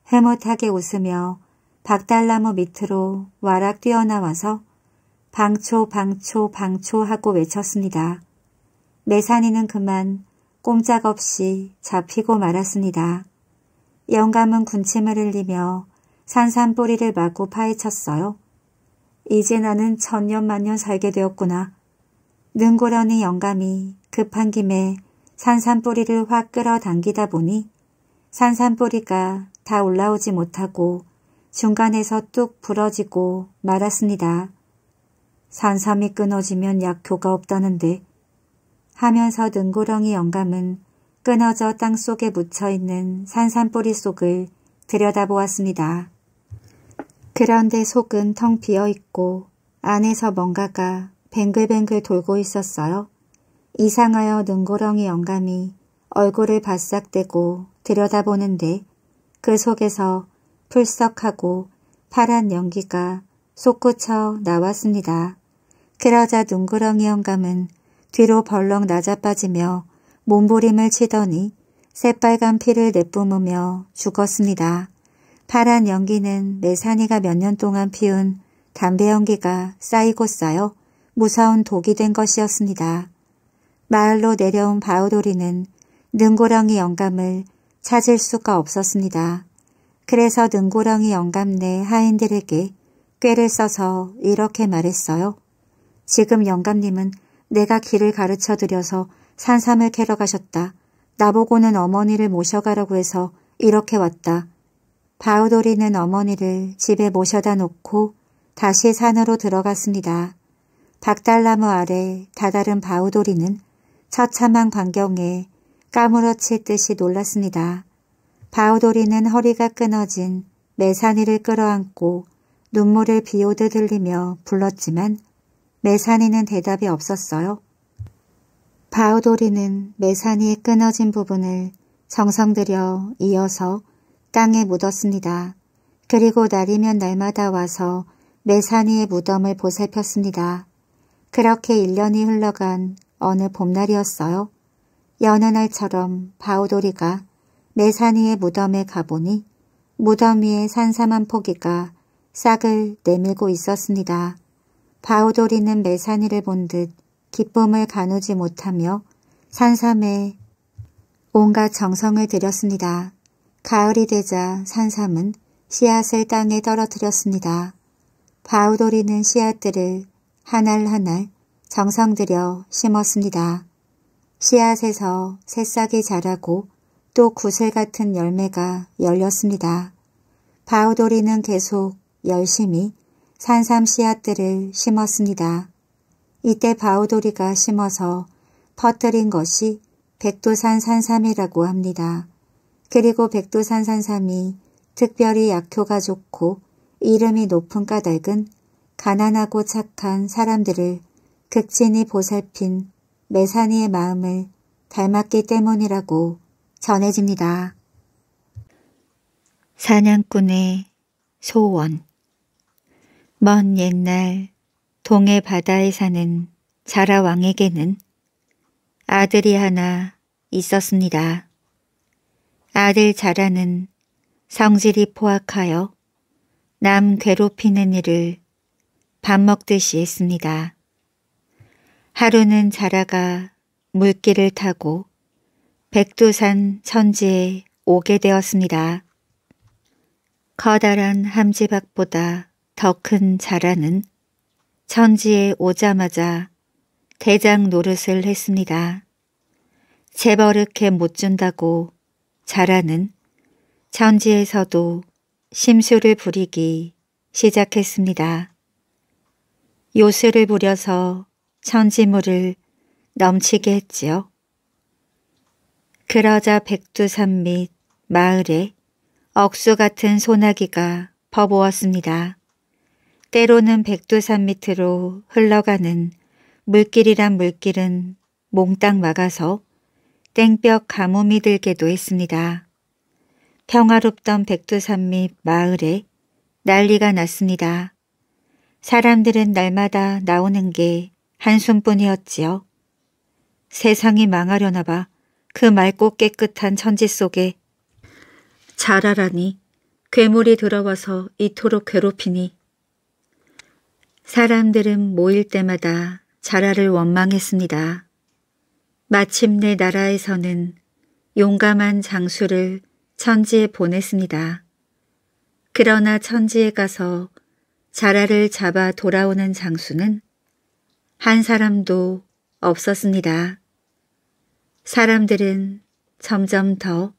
흐뭇하게 웃으며 박달나무 밑으로 와락 뛰어나와서 방초 방초 방초 하고 외쳤습니다. 매산이는 그만 꼼짝없이 잡히고 말았습니다. 영감은 군침을 흘리며 산산뿌리를 마구 파헤쳤어요. 이제 나는 천년만년 살게 되었구나. 능고러니 영감이 급한 김에 산산뿌리를 확 끌어당기다 보니 산산뿌리가 다 올라오지 못하고 중간에서 뚝 부러지고 말았습니다. 산삼이 끊어지면 약효가 없다는데 하면서 능고렁이 영감은 끊어져 땅속에 묻혀있는 산삼뿌리 속을 들여다보았습니다. 그런데 속은 텅 비어있고 안에서 뭔가가 뱅글뱅글 돌고 있었어요. 이상하여 능고렁이 영감이 얼굴을 바싹 대고 들여다보는데 그 속에서 풀썩하고 파란 연기가 솟구쳐 나왔습니다. 그러자 눈구렁이 영감은 뒤로 벌렁 낮아빠지며 몸부림을 치더니 새빨간 피를 내뿜으며 죽었습니다. 파란 연기는 매산이가 몇 년 동안 피운 담배 연기가 쌓이고 쌓여 무서운 독이 된 것이었습니다. 마을로 내려온 바우돌이는 능고렁이 영감을 찾을 수가 없었습니다. 그래서 능고렁이 영감 내 네 하인들에게 꾀를 써서 이렇게 말했어요. 지금 영감님은 내가 길을 가르쳐드려서 산삼을 캐러 가셨다. 나보고는 어머니를 모셔가라고 해서 이렇게 왔다. 바우돌이는 어머니를 집에 모셔다 놓고 다시 산으로 들어갔습니다. 박달나무 아래 다다른 바우돌이는 처참한 광경에 까무러칠 듯이 놀랐습니다. 바우돌이는 허리가 끊어진 매산이를 끌어안고 눈물을 비오듯 흘리며 불렀지만 메사니는 대답이 없었어요. 바우도리는 메사니의 끊어진 부분을 정성들여 이어서 땅에 묻었습니다. 그리고 날이면 날마다 와서 메사니의 무덤을 보살폈습니다. 그렇게 1년이 흘러간 어느 봄날이었어요. 여느 날처럼 바우도리가 메사니의 무덤에 가보니 무덤 위에 산삼한 포기가 싹을 내밀고 있었습니다. 바우돌이는 메사니를 본 듯 기쁨을 가누지 못하며 산삼에 온갖 정성을 들였습니다. 가을이 되자 산삼은 씨앗을 땅에 떨어뜨렸습니다. 바우돌이는 씨앗들을 한 알 한 알 정성들여 심었습니다. 씨앗에서 새싹이 자라고 또 구슬 같은 열매가 열렸습니다. 바우돌이는 계속 열심히 산삼 씨앗들을 심었습니다. 이때 바우도리가 심어서 퍼뜨린 것이 백두산 산삼이라고 합니다. 그리고 백두산 산삼이 특별히 약효가 좋고 이름이 높은 까닭은 가난하고 착한 사람들을 극진히 보살핀 메사니의 마음을 닮았기 때문이라고 전해집니다. 사냥꾼의 소원 먼 옛날 동해 바다에 사는 자라 왕에게는 아들이 하나 있었습니다. 아들 자라는 성질이 포악하여 남 괴롭히는 일을 밥 먹듯이 했습니다. 하루는 자라가 물길을 타고 백두산 천지에 오게 되었습니다. 커다란 함지박보다 더큰 자라는 천지에 오자마자 대장 노릇을 했습니다. 재벌르게 못 준다고 자라는 천지에서도 심술을 부리기 시작했습니다. 요술을 부려서 천지물을 넘치게 했지요. 그러자 백두산 및 마을에 억수 같은 소나기가 퍼부었습니다. 때로는 백두산 밑으로 흘러가는 물길이란 물길은 몽땅 막아서 땡볕 가뭄이 들게도 했습니다. 평화롭던 백두산 밑 마을에 난리가 났습니다. 사람들은 날마다 나오는 게 한숨뿐이었지요. 세상이 망하려나 봐. 그 맑고 깨끗한 천지 속에 자라라니 괴물이 들어와서 이토록 괴롭히니 사람들은 모일 때마다 자라를 원망했습니다. 마침내 나라에서는 용감한 장수를 천지에 보냈습니다. 그러나 천지에 가서 자라를 잡아 돌아오는 장수는 한 사람도 없었습니다. 사람들은 점점 더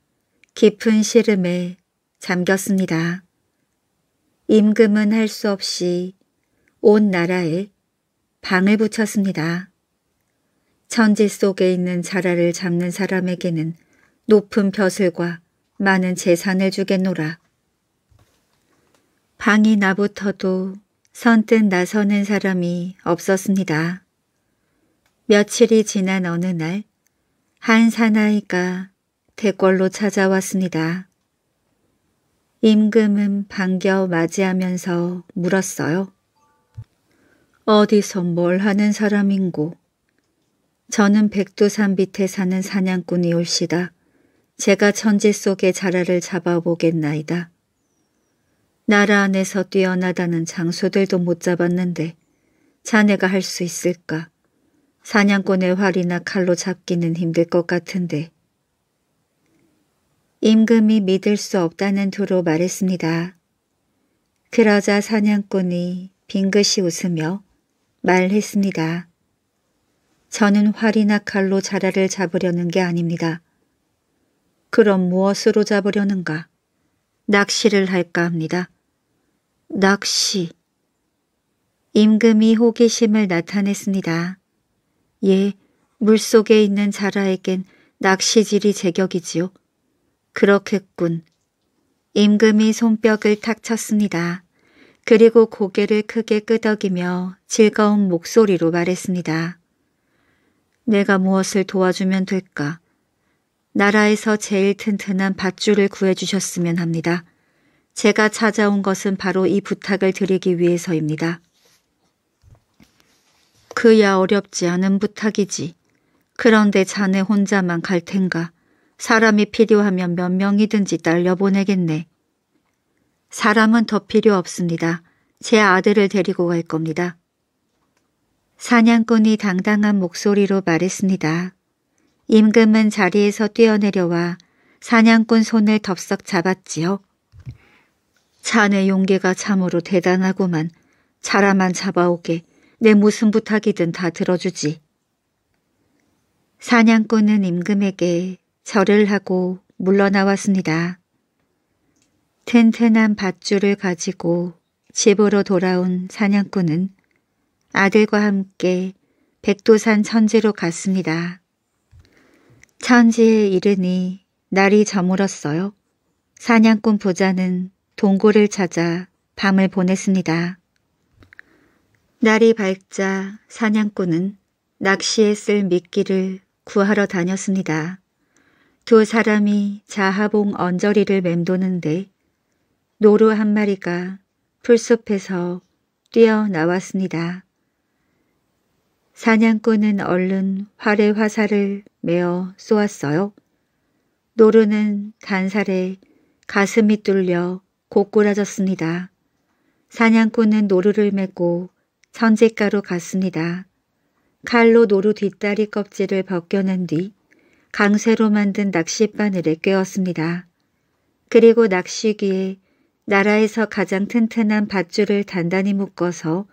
깊은 시름에 잠겼습니다. 임금은 할 수 없이 온 나라에 방을 붙였습니다. 천지 속에 있는 자라를 잡는 사람에게는 높은 벼슬과 많은 재산을 주겠노라. 방이 나부터도 선뜻 나서는 사람이 없었습니다. 며칠이 지난 어느 날 한 사나이가 대궐로 찾아왔습니다. 임금은 반겨 맞이하면서 물었어요. 어디서 뭘 하는 사람인고. 저는 백두산 밑에 사는 사냥꾼이 올시다. 제가 천지 속의 자라를 잡아보겠나이다. 나라 안에서 뛰어나다는 장수들도 못 잡았는데 자네가 할 수 있을까? 사냥꾼의 활이나 칼로 잡기는 힘들 것 같은데. 임금이 믿을 수 없다는 두로 말했습니다. 그러자 사냥꾼이 빙긋이 웃으며 말했습니다. 저는 활이나 칼로 자라를 잡으려는 게 아닙니다. 그럼 무엇으로 잡으려는가? 낚시를 할까 합니다. 낚시. 임금이 호기심을 나타냈습니다. 예, 물속에 있는 자라에겐 낚시질이 제격이지요. 그렇겠군. 임금이 손뼉을 탁 쳤습니다. 그리고 고개를 크게 끄덕이며 즐거운 목소리로 말했습니다. 내가 무엇을 도와주면 될까? 나라에서 제일 튼튼한 밧줄을 구해주셨으면 합니다. 제가 찾아온 것은 바로 이 부탁을 드리기 위해서입니다. 그야 어렵지 않은 부탁이지. 그런데 자네 혼자만 갈 텐가. 사람이 필요하면 몇 명이든지 딸려보내겠네. 사람은 더 필요 없습니다. 제 아들을 데리고 갈 겁니다. 사냥꾼이 당당한 목소리로 말했습니다. 임금은 자리에서 뛰어내려와 사냥꾼 손을 덥석 잡았지요. 자네 용기가 참으로 대단하고만 자라만 잡아오게 내 무슨 부탁이든 다 들어주지. 사냥꾼은 임금에게 절을 하고 물러나왔습니다. 튼튼한 밧줄을 가지고 집으로 돌아온 사냥꾼은 아들과 함께 백두산 천지로 갔습니다. 천지에 이르니 날이 저물었어요. 사냥꾼 부자는 동굴을 찾아 밤을 보냈습니다. 날이 밝자 사냥꾼은 낚시에 쓸 미끼를 구하러 다녔습니다. 두 사람이 자하봉 언저리를 맴도는데 노루 한 마리가 풀숲에서 뛰어나왔습니다. 사냥꾼은 얼른 활의 화살을 메어 쏘았어요. 노루는 단살에 가슴이 뚫려 고꾸라졌습니다. 사냥꾼은 노루를 메고 천재가로 갔습니다. 칼로 노루 뒷다리 껍질을 벗겨낸 뒤 강쇠로 만든 낚싯바늘에 꿰었습니다. 그리고 낚시기에 나라에서 가장 튼튼한 밧줄을 단단히 묶어서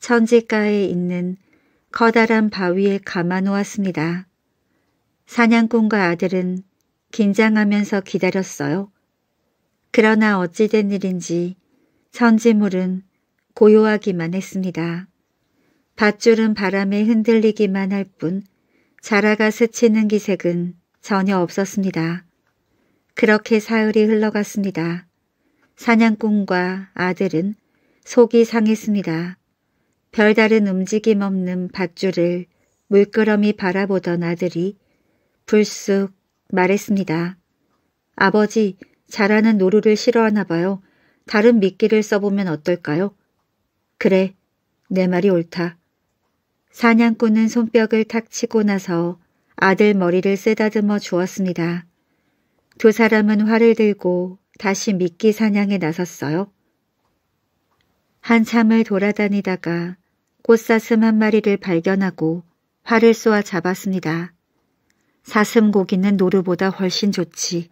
천지가에 있는 커다란 바위에 감아 놓았습니다. 사냥꾼과 아들은 긴장하면서 기다렸어요. 그러나 어찌된 일인지 천지물은 고요하기만 했습니다. 밧줄은 바람에 흔들리기만 할 뿐 자라가 스치는 기색은 전혀 없었습니다. 그렇게 사흘이 흘러갔습니다. 사냥꾼과 아들은 속이 상했습니다. 별다른 움직임 없는 밧줄을 물끄러미 바라보던 아들이 불쑥 말했습니다. 아버지, 잘하는 노루를 싫어하나 봐요. 다른 미끼를 써보면 어떨까요? 그래, 내 말이 옳다. 사냥꾼은 손뼉을 탁 치고 나서 아들 머리를 쓰다듬어 주었습니다. 두 사람은 활을 들고 다시 미끼 사냥에 나섰어요. 한참을 돌아다니다가 꽃사슴 한 마리를 발견하고 활을 쏘아 잡았습니다. 사슴 고기는 노루보다 훨씬 좋지.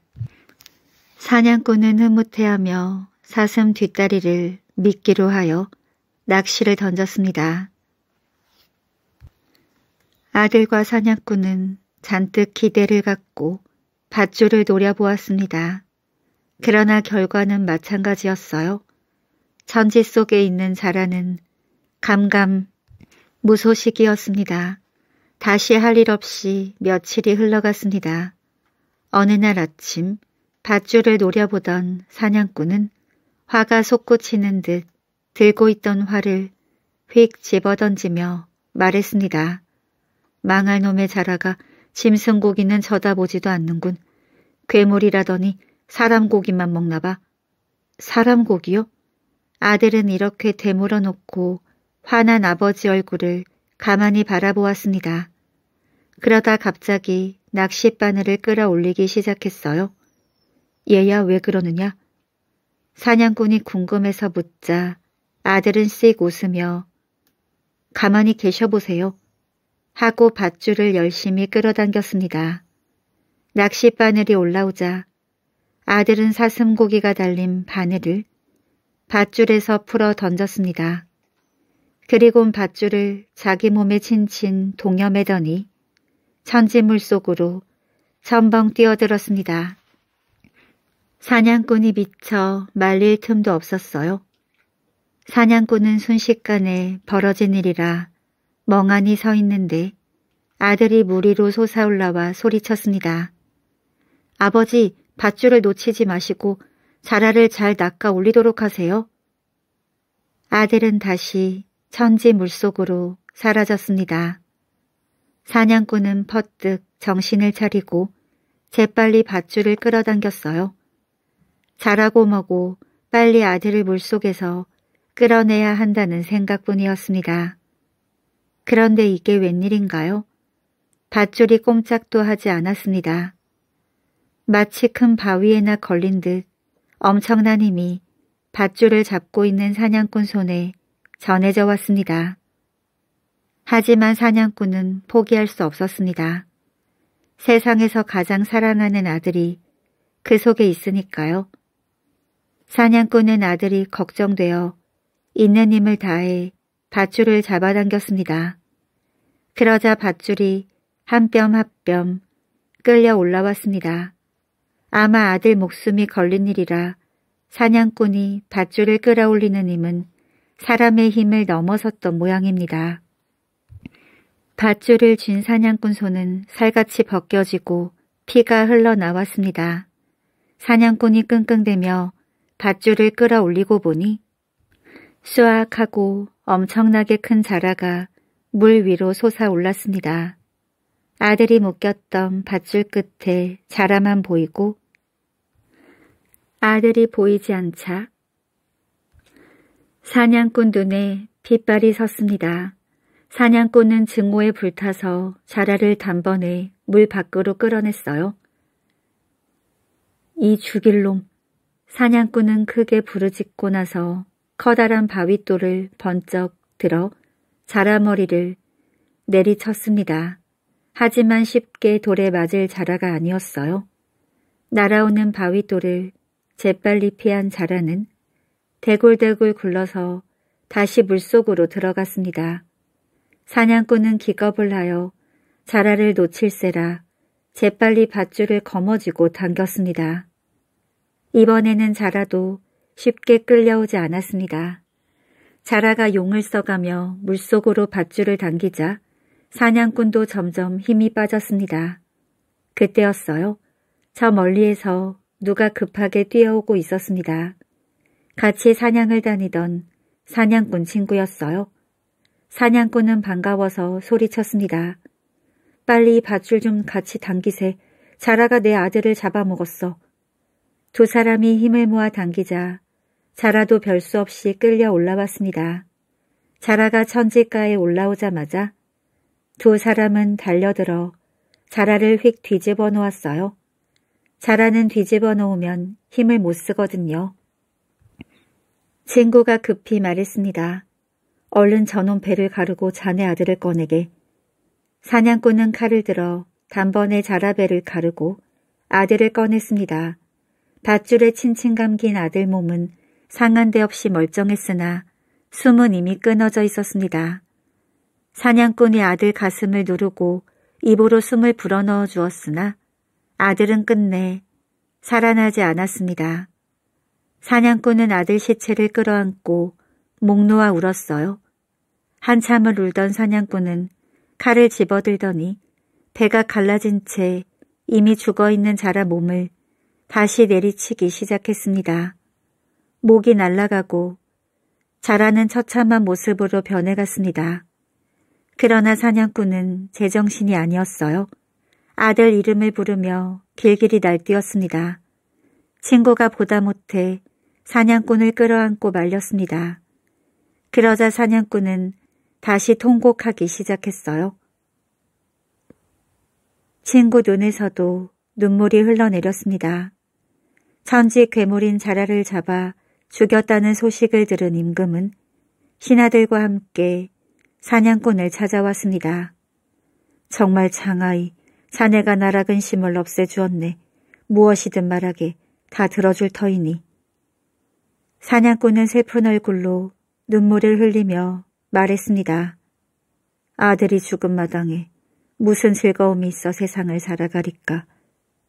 사냥꾼은 흐뭇해하며 사슴 뒷다리를 미끼로 하여 낚시를 던졌습니다. 아들과 사냥꾼은 잔뜩 기대를 갖고 밧줄을 노려보았습니다. 그러나 결과는 마찬가지였어요. 전지 속에 있는 자라는 감감 무소식이었습니다. 다시 할 일 없이 며칠이 흘러갔습니다. 어느 날 아침 밧줄을 노려보던 사냥꾼은 화가 솟구치는 듯 들고 있던 화를 휙 집어던지며 말했습니다. 망할 놈의 자라가 짐승고기는 쳐다보지도 않는군. 괴물이라더니 사람 고기만 먹나 봐. 사람 고기요? 아들은 이렇게 되물어 놓고 화난 아버지 얼굴을 가만히 바라보았습니다. 그러다 갑자기 낚싯바늘을 끌어올리기 시작했어요. 얘야 왜 그러느냐? 사냥꾼이 궁금해서 묻자 아들은 씩 웃으며 가만히 계셔보세요. 하고 밧줄을 열심히 끌어당겼습니다. 낚싯바늘이 올라오자 아들은 사슴고기가 달린 바늘을 밧줄에서 풀어 던졌습니다. 그리곤 밧줄을 자기 몸에 친친 동여매더니 천지물 속으로 첨벙 뛰어들었습니다. 사냥꾼이 미쳐 말릴 틈도 없었어요. 사냥꾼은 순식간에 벌어진 일이라 멍하니 서 있는데 아들이 무리로 솟아올라와 소리쳤습니다. 아버지, 밧줄을 놓치지 마시고 자라를 잘 낚아 올리도록 하세요. 아들은 다시 천지 물속으로 사라졌습니다. 사냥꾼은 퍼뜩 정신을 차리고 재빨리 밧줄을 끌어당겼어요. 자라고 먹고 빨리 아들을 물속에서 끌어내야 한다는 생각뿐이었습니다. 그런데 이게 웬일인가요? 밧줄이 꼼짝도 하지 않았습니다. 마치 큰 바위에나 걸린 듯 엄청난 힘이 밧줄을 잡고 있는 사냥꾼 손에 전해져 왔습니다. 하지만 사냥꾼은 포기할 수 없었습니다. 세상에서 가장 사랑하는 아들이 그 속에 있으니까요. 사냥꾼은 아들이 걱정되어 있는 힘을 다해 밧줄을 잡아당겼습니다. 그러자 밧줄이 한 뼘 한 뼘 끌려 올라왔습니다. 아마 아들 목숨이 걸린 일이라 사냥꾼이 밧줄을 끌어올리는 힘은 사람의 힘을 넘어섰던 모양입니다. 밧줄을 쥔 사냥꾼 손은 살같이 벗겨지고 피가 흘러나왔습니다. 사냥꾼이 끙끙대며 밧줄을 끌어올리고 보니 수확하고 엄청나게 큰 자라가 물 위로 솟아올랐습니다. 아들이 묶였던 밧줄 끝에 자라만 보이고 아들이 보이지 않자 사냥꾼 눈에 빛발이 섰습니다. 사냥꾼은 증오에 불타서 자라를 단번에 물 밖으로 끌어냈어요. 이 죽일놈! 사냥꾼은 크게 부르짖고 나서 커다란 바윗돌을 번쩍 들어 자라머리를 내리쳤습니다. 하지만 쉽게 돌에 맞을 자라가 아니었어요. 날아오는 바윗돌을 재빨리 피한 자라는 대굴대굴 굴러서 다시 물속으로 들어갔습니다. 사냥꾼은 기겁을 하여 자라를 놓칠세라 재빨리 밧줄을 거머쥐고 당겼습니다. 이번에는 자라도 쉽게 끌려오지 않았습니다. 자라가 용을 써가며 물속으로 밧줄을 당기자 사냥꾼도 점점 힘이 빠졌습니다. 그때였어요. 저 멀리에서 누가 급하게 뛰어오고 있었습니다. 같이 사냥을 다니던 사냥꾼 친구였어요. 사냥꾼은 반가워서 소리쳤습니다. 빨리 밧줄 좀 같이 당기세. 자라가 내 아들을 잡아먹었어. 두 사람이 힘을 모아 당기자 자라도 별 수 없이 끌려 올라왔습니다. 자라가 천지가에 올라오자마자 두 사람은 달려들어 자라를 휙 뒤집어 놓았어요. 자라는 뒤집어 놓으면 힘을 못 쓰거든요. 친구가 급히 말했습니다. 얼른 전놈 배를 가르고 자네 아들을 꺼내게. 사냥꾼은 칼을 들어 단번에 자라배를 가르고 아들을 꺼냈습니다. 밧줄에 친친 감긴 아들 몸은 상한 데 없이 멀쩡했으나 숨은 이미 끊어져 있었습니다. 사냥꾼이 아들 가슴을 누르고 입으로 숨을 불어넣어 주었으나 아들은 끝내 살아나지 않았습니다. 사냥꾼은 아들 시체를 끌어안고 목 놓아 울었어요. 한참을 울던 사냥꾼은 칼을 집어들더니 배가 갈라진 채 이미 죽어있는 자라 몸을 다시 내리치기 시작했습니다. 목이 날아가고 자라는 처참한 모습으로 변해갔습니다. 그러나 사냥꾼은 제정신이 아니었어요. 아들 이름을 부르며 길길이 날뛰었습니다. 친구가 보다 못해 사냥꾼을 끌어안고 말렸습니다. 그러자 사냥꾼은 다시 통곡하기 시작했어요. 친구 눈에서도 눈물이 흘러내렸습니다. 천지 괴물인 자라를 잡아 죽였다는 소식을 들은 임금은 신하들과 함께 사냥꾼을 찾아왔습니다. 정말 장하이 사내가 나락은 심을 없애주었네. 무엇이든 말하게 다 들어줄 터이니. 사냥꾼은 슬픈 얼굴로 눈물을 흘리며 말했습니다. 아들이 죽은 마당에 무슨 즐거움이 있어 세상을 살아가리까.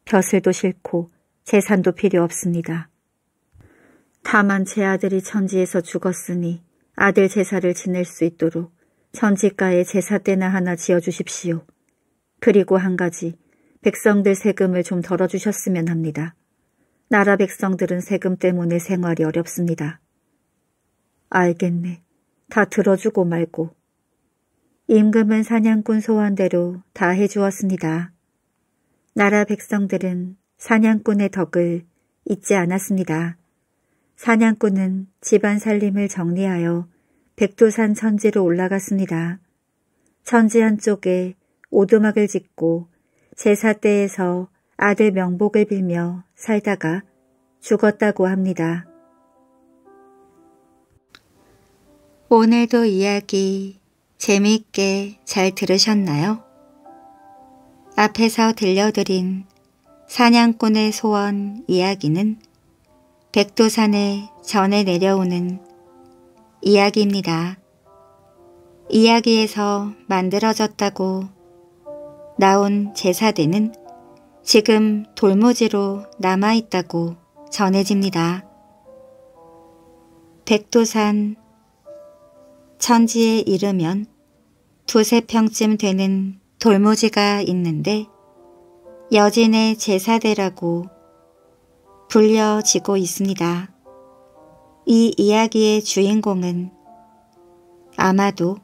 벼슬도 싫고 재산도 필요 없습니다. 다만 제 아들이 천지에서 죽었으니 아들 제사를 지낼 수 있도록 천지가에 제사때나 하나 지어주십시오. 그리고 한 가지, 백성들 세금을 좀 덜어주셨으면 합니다. 나라 백성들은 세금 때문에 생활이 어렵습니다. 알겠네. 다 들어주고 말고. 임금은 사냥꾼 소원대로 다 해주었습니다. 나라 백성들은 사냥꾼의 덕을 잊지 않았습니다. 사냥꾼은 집안 살림을 정리하여 백두산 천지로 올라갔습니다. 천지 한쪽에 오두막을 짓고 제사 때에서 아들 명복을 빌며 살다가 죽었다고 합니다. 오늘도 이야기 재미있게 잘 들으셨나요? 앞에서 들려드린 사냥꾼의 소원 이야기는 백두산에 전해 내려오는 이야기입니다. 이야기에서 만들어졌다고 나온 제사대는 지금 돌모지로 남아있다고 전해집니다. 백두산 천지에 이르면 두세 평쯤 되는 돌모지가 있는데 여진의 제사대라고 불려지고 있습니다. 이 이야기의 주인공은 아마도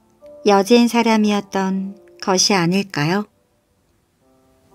여진 사람이었던 것이 아닐까요?